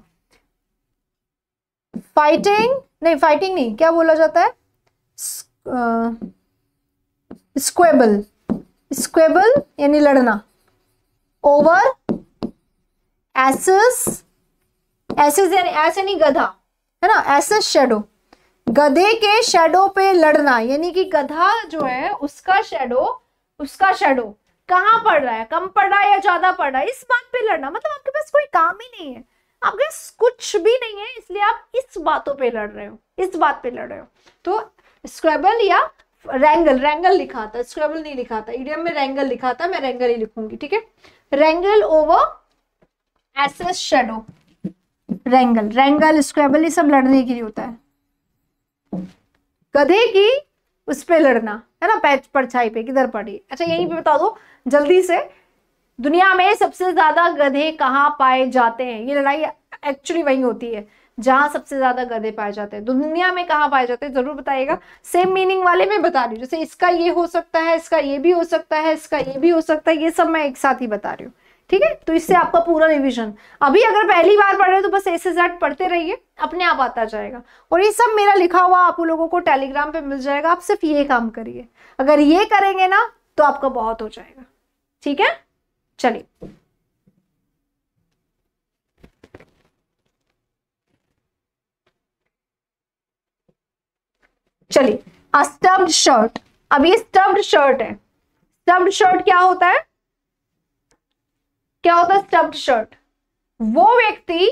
फाइटिंग नहीं फाइटिंग नहीं क्या बोला जाता है स्क्वेबल स्क्वेबल यानी लड़ना ओवर एसस एसस यानी एस यानी गधा है ना एसस शेडो गधे के शेडो पे लड़ना यानी कि गधा जो है उसका शेडो उसका शेडो कहाँ पड़ रहा है कम पड़ रहा है या ज्यादा पड़ रहा है इस बात पे लड़ना मतलब आपके पास कोई काम ही नहीं है आपके पास कुछ भी नहीं है इसलिए आप इस बातों पे लड़ रहे हो इस बात पे लड़ रहे हो तो स्क्रैबल या रेंगल रेंगल लिखा था स्क्रैबल नहीं लिखा था ईडियम में रेंगल लिखा था मैं रेंगल ही लिखूंगी ठीक है wrangle over ass shadow wrangle wrangle squabble ये सब लड़ने के लिए होता है गधे की उस पर लड़ना है ना पैच परछाई पे किधर पड़ी अच्छा यहीं पे बता दो जल्दी से दुनिया में सबसे ज्यादा गधे कहाँ पाए जाते हैं ये लड़ाई एक्चुअली वही होती है जहां सबसे ज्यादा गधे पाए जाते हैं दुनिया में कहाँ पाए जाते हैं जरूर बताइएगा सेम मीनिंग वाले में बता रही हूँ जैसे इसका ये हो सकता है इसका ये भी हो सकता है इसका ये भी हो सकता है ये सब मैं एक साथ ही बता रही हूँ ठीक है तो इससे आपका पूरा रिविजन अभी अगर पहली बार पढ़ रहे हो तो बस ऐसे जैट पढ़ते रहिए अपने आप आता जाएगा और ये सब मेरा लिखा हुआ आप लोगों को टेलीग्राम पे मिल जाएगा आप सिर्फ ये काम करिए अगर ये करेंगे ना तो आपका बहुत हो जाएगा ठीक है चलिए चलिए अस्टब्ड शर्ट अब ये स्टब्ड शर्ट है स्टब्ड शर्ट क्या होता है क्या होता है स्टब्ड शर्ट वो व्यक्ति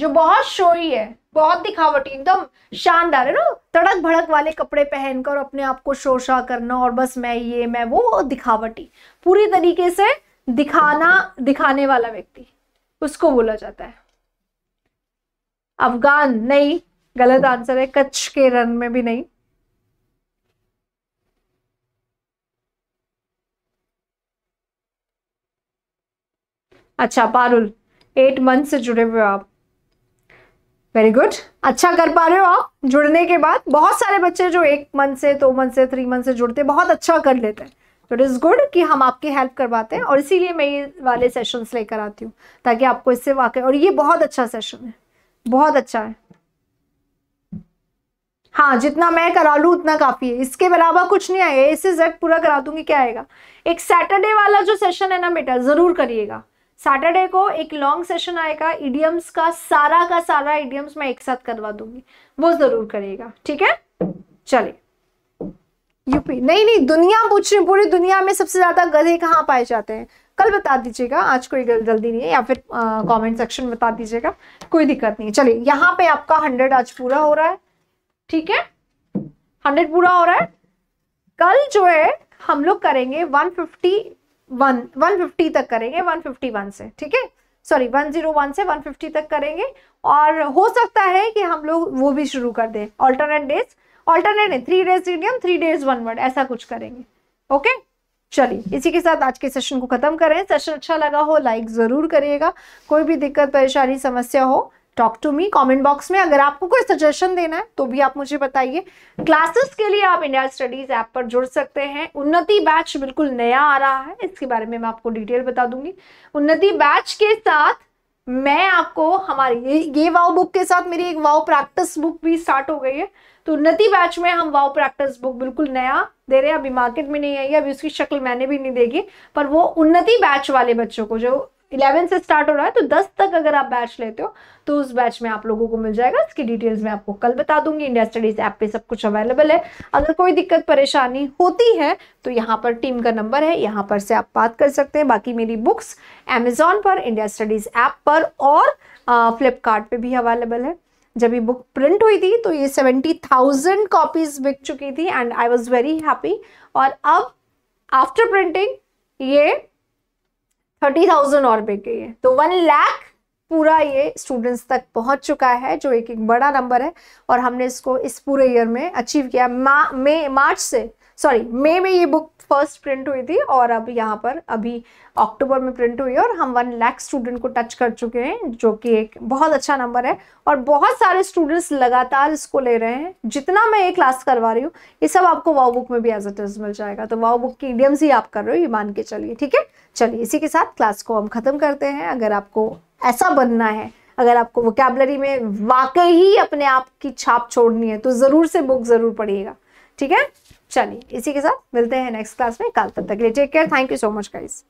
जो बहुत शोही है बहुत दिखावटी एकदम शानदार है ना तड़क भड़क वाले कपड़े पहनकर अपने आप को शोशा करना और बस मैं ये मैं वो दिखावटी पूरी तरीके से दिखाना दिखाने वाला व्यक्ति उसको बोला जाता है अफगान नहीं गलत आंसर है कच्छ के रन में भी नहीं अच्छा पारुल एट मंथ से जुड़े हुए हो आप वेरी गुड अच्छा कर पा रहे हो आप जुड़ने के बाद बहुत सारे बच्चे जो एक मंथ से दो मंथ से थ्री मंथ से जुड़ते बहुत अच्छा कर लेते हैं तो इट इज़ गुड कि हम आपकी हेल्प करवाते हैं और इसीलिए मैं ये वाले सेशंस लेकर आती हूँ ताकि आपको इससे वाकई और ये बहुत अच्छा सेशन है बहुत अच्छा है हाँ जितना मैं करा लूँ उतना काफ़ी है इसके अलावा कुछ नहीं आएगा ए से जेड पूरा करा दूंगी क्या आएगा एक सैटरडे वाला जो सेशन है ना बेटा ज़रूर करिएगा सैटरडे को एक लॉन्ग सेशन आएगा इडियम्स का सारा का सारा इडियम्स मैं एक साथ करवा दूंगी वो जरूर करिएगा ठीक है चलिए यूपी नहीं नहीं दुनिया पूछ रही पूरी दुनिया में सबसे ज्यादा गधे कहाँ पाए जाते हैं कल बता दीजिएगा आज कोई जल्दी नहीं है या फिर कमेंट सेक्शन बता दीजिएगा कोई दिक्कत नहीं चलिए यहाँ पे आपका हंड्रेड आज पूरा हो रहा है ठीक है हंड्रेड पूरा हो रहा है कल जो है हम लोग करेंगे one fifty one one fifty तक करेंगे वन फिफ्टी वन से ठीक है सॉरी वन जीरो वन से वन फिफ्टी तक करेंगे और हो सकता है कि हम लोग वो भी शुरू कर दें ऑल्टरनेट डेज ऑल्टरनेट नहीं three days medium three days one word ऐसा कुछ करेंगे ओके चलिए इसी के साथ आज के सेशन को खत्म करें सेशन अच्छा लगा हो लाइक ज़रूर करिएगा कोई भी दिक्कत परेशानी समस्या हो talk to me comment box में अगर आपको कोई सजेशन देना है तो भी आप मुझे बताइए क्लासेस के लिए आप इंडिया स्टडीज ऐप पर जुड़ सकते हैं उन्नति बैच बिल्कुल नया आ रहा है इसके बारे में मैं आपको डिटेल बता दूंगी उन्नति बैच के साथ मैं आपको हमारी ये, ये वाव बुक के साथ मेरी एक वाव प्रैक्टिस बुक भी स्टार्ट हो गई है तो उन्नति बैच में हम वाव प्रैक्टिस बुक बिल्कुल नया दे रहे हैं अभी मार्केट में नहीं आई है अभी उसकी शक्ल मैंने भी नहीं देखी पर वो उन्नति बैच वाले बच्चों को जो इलेवन से स्टार्ट हो रहा है तो दस तक अगर आप बैच लेते हो तो उस बैच में आप लोगों को मिल जाएगा इसकी डिटेल्स मैं आपको कल बता दूंगी इंडिया स्टडीज ऐप पे सब कुछ अवेलेबल है अगर कोई दिक्कत परेशानी होती है तो यहाँ पर टीम का नंबर है यहाँ पर से आप बात कर सकते हैं बाकी मेरी बुक्स अमेजोन पर इंडिया स्टडीज ऐप पर और फ्लिपकार्ट भी अवेलेबल है जब ये बुक प्रिंट हुई थी तो ये सेवेंटी थाउजेंड कॉपीज बिक चुकी थी and I was very happy और अब आफ्टर प्रिंटिंग ये थर्टी थाउजेंड और बिक गई है तो वन लाख पूरा ये स्टूडेंट्स तक पहुंच चुका है जो एक एक बड़ा नंबर है और हमने इसको इस पूरे ईयर में अचीव किया मा, मे मार्च से सॉरी मे में ये बुक फर्स्ट प्रिंट हुई थी और अब यहाँ पर अभी अक्टूबर में प्रिंट हुई और हम वन लाख स्टूडेंट को टच कर चुके हैं जो कि एक बहुत अच्छा नंबर है और बहुत सारे स्टूडेंट्स लगातार इसको ले रहे हैं जितना मैं ये क्लास करवा रही हूँ ये सब आपको वाओ बुक में भी एज अ इज मिल जाएगा तो वाओ बुक की इडियम्स ही आप कर रहे हो ये मान के चलिए ठीक है चलिए इसी के साथ क्लास को हम ख़त्म करते हैं अगर आपको ऐसा बनना है अगर आपको वोकेबलरी में वाकई ही अपने आप की छाप छोड़नी है तो ज़रूर से बुक ज़रूर पढ़िएगा ठीक है चलिए इसी के साथ मिलते हैं नेक्स्ट क्लास में कल तक के लिए take care thank you so much guys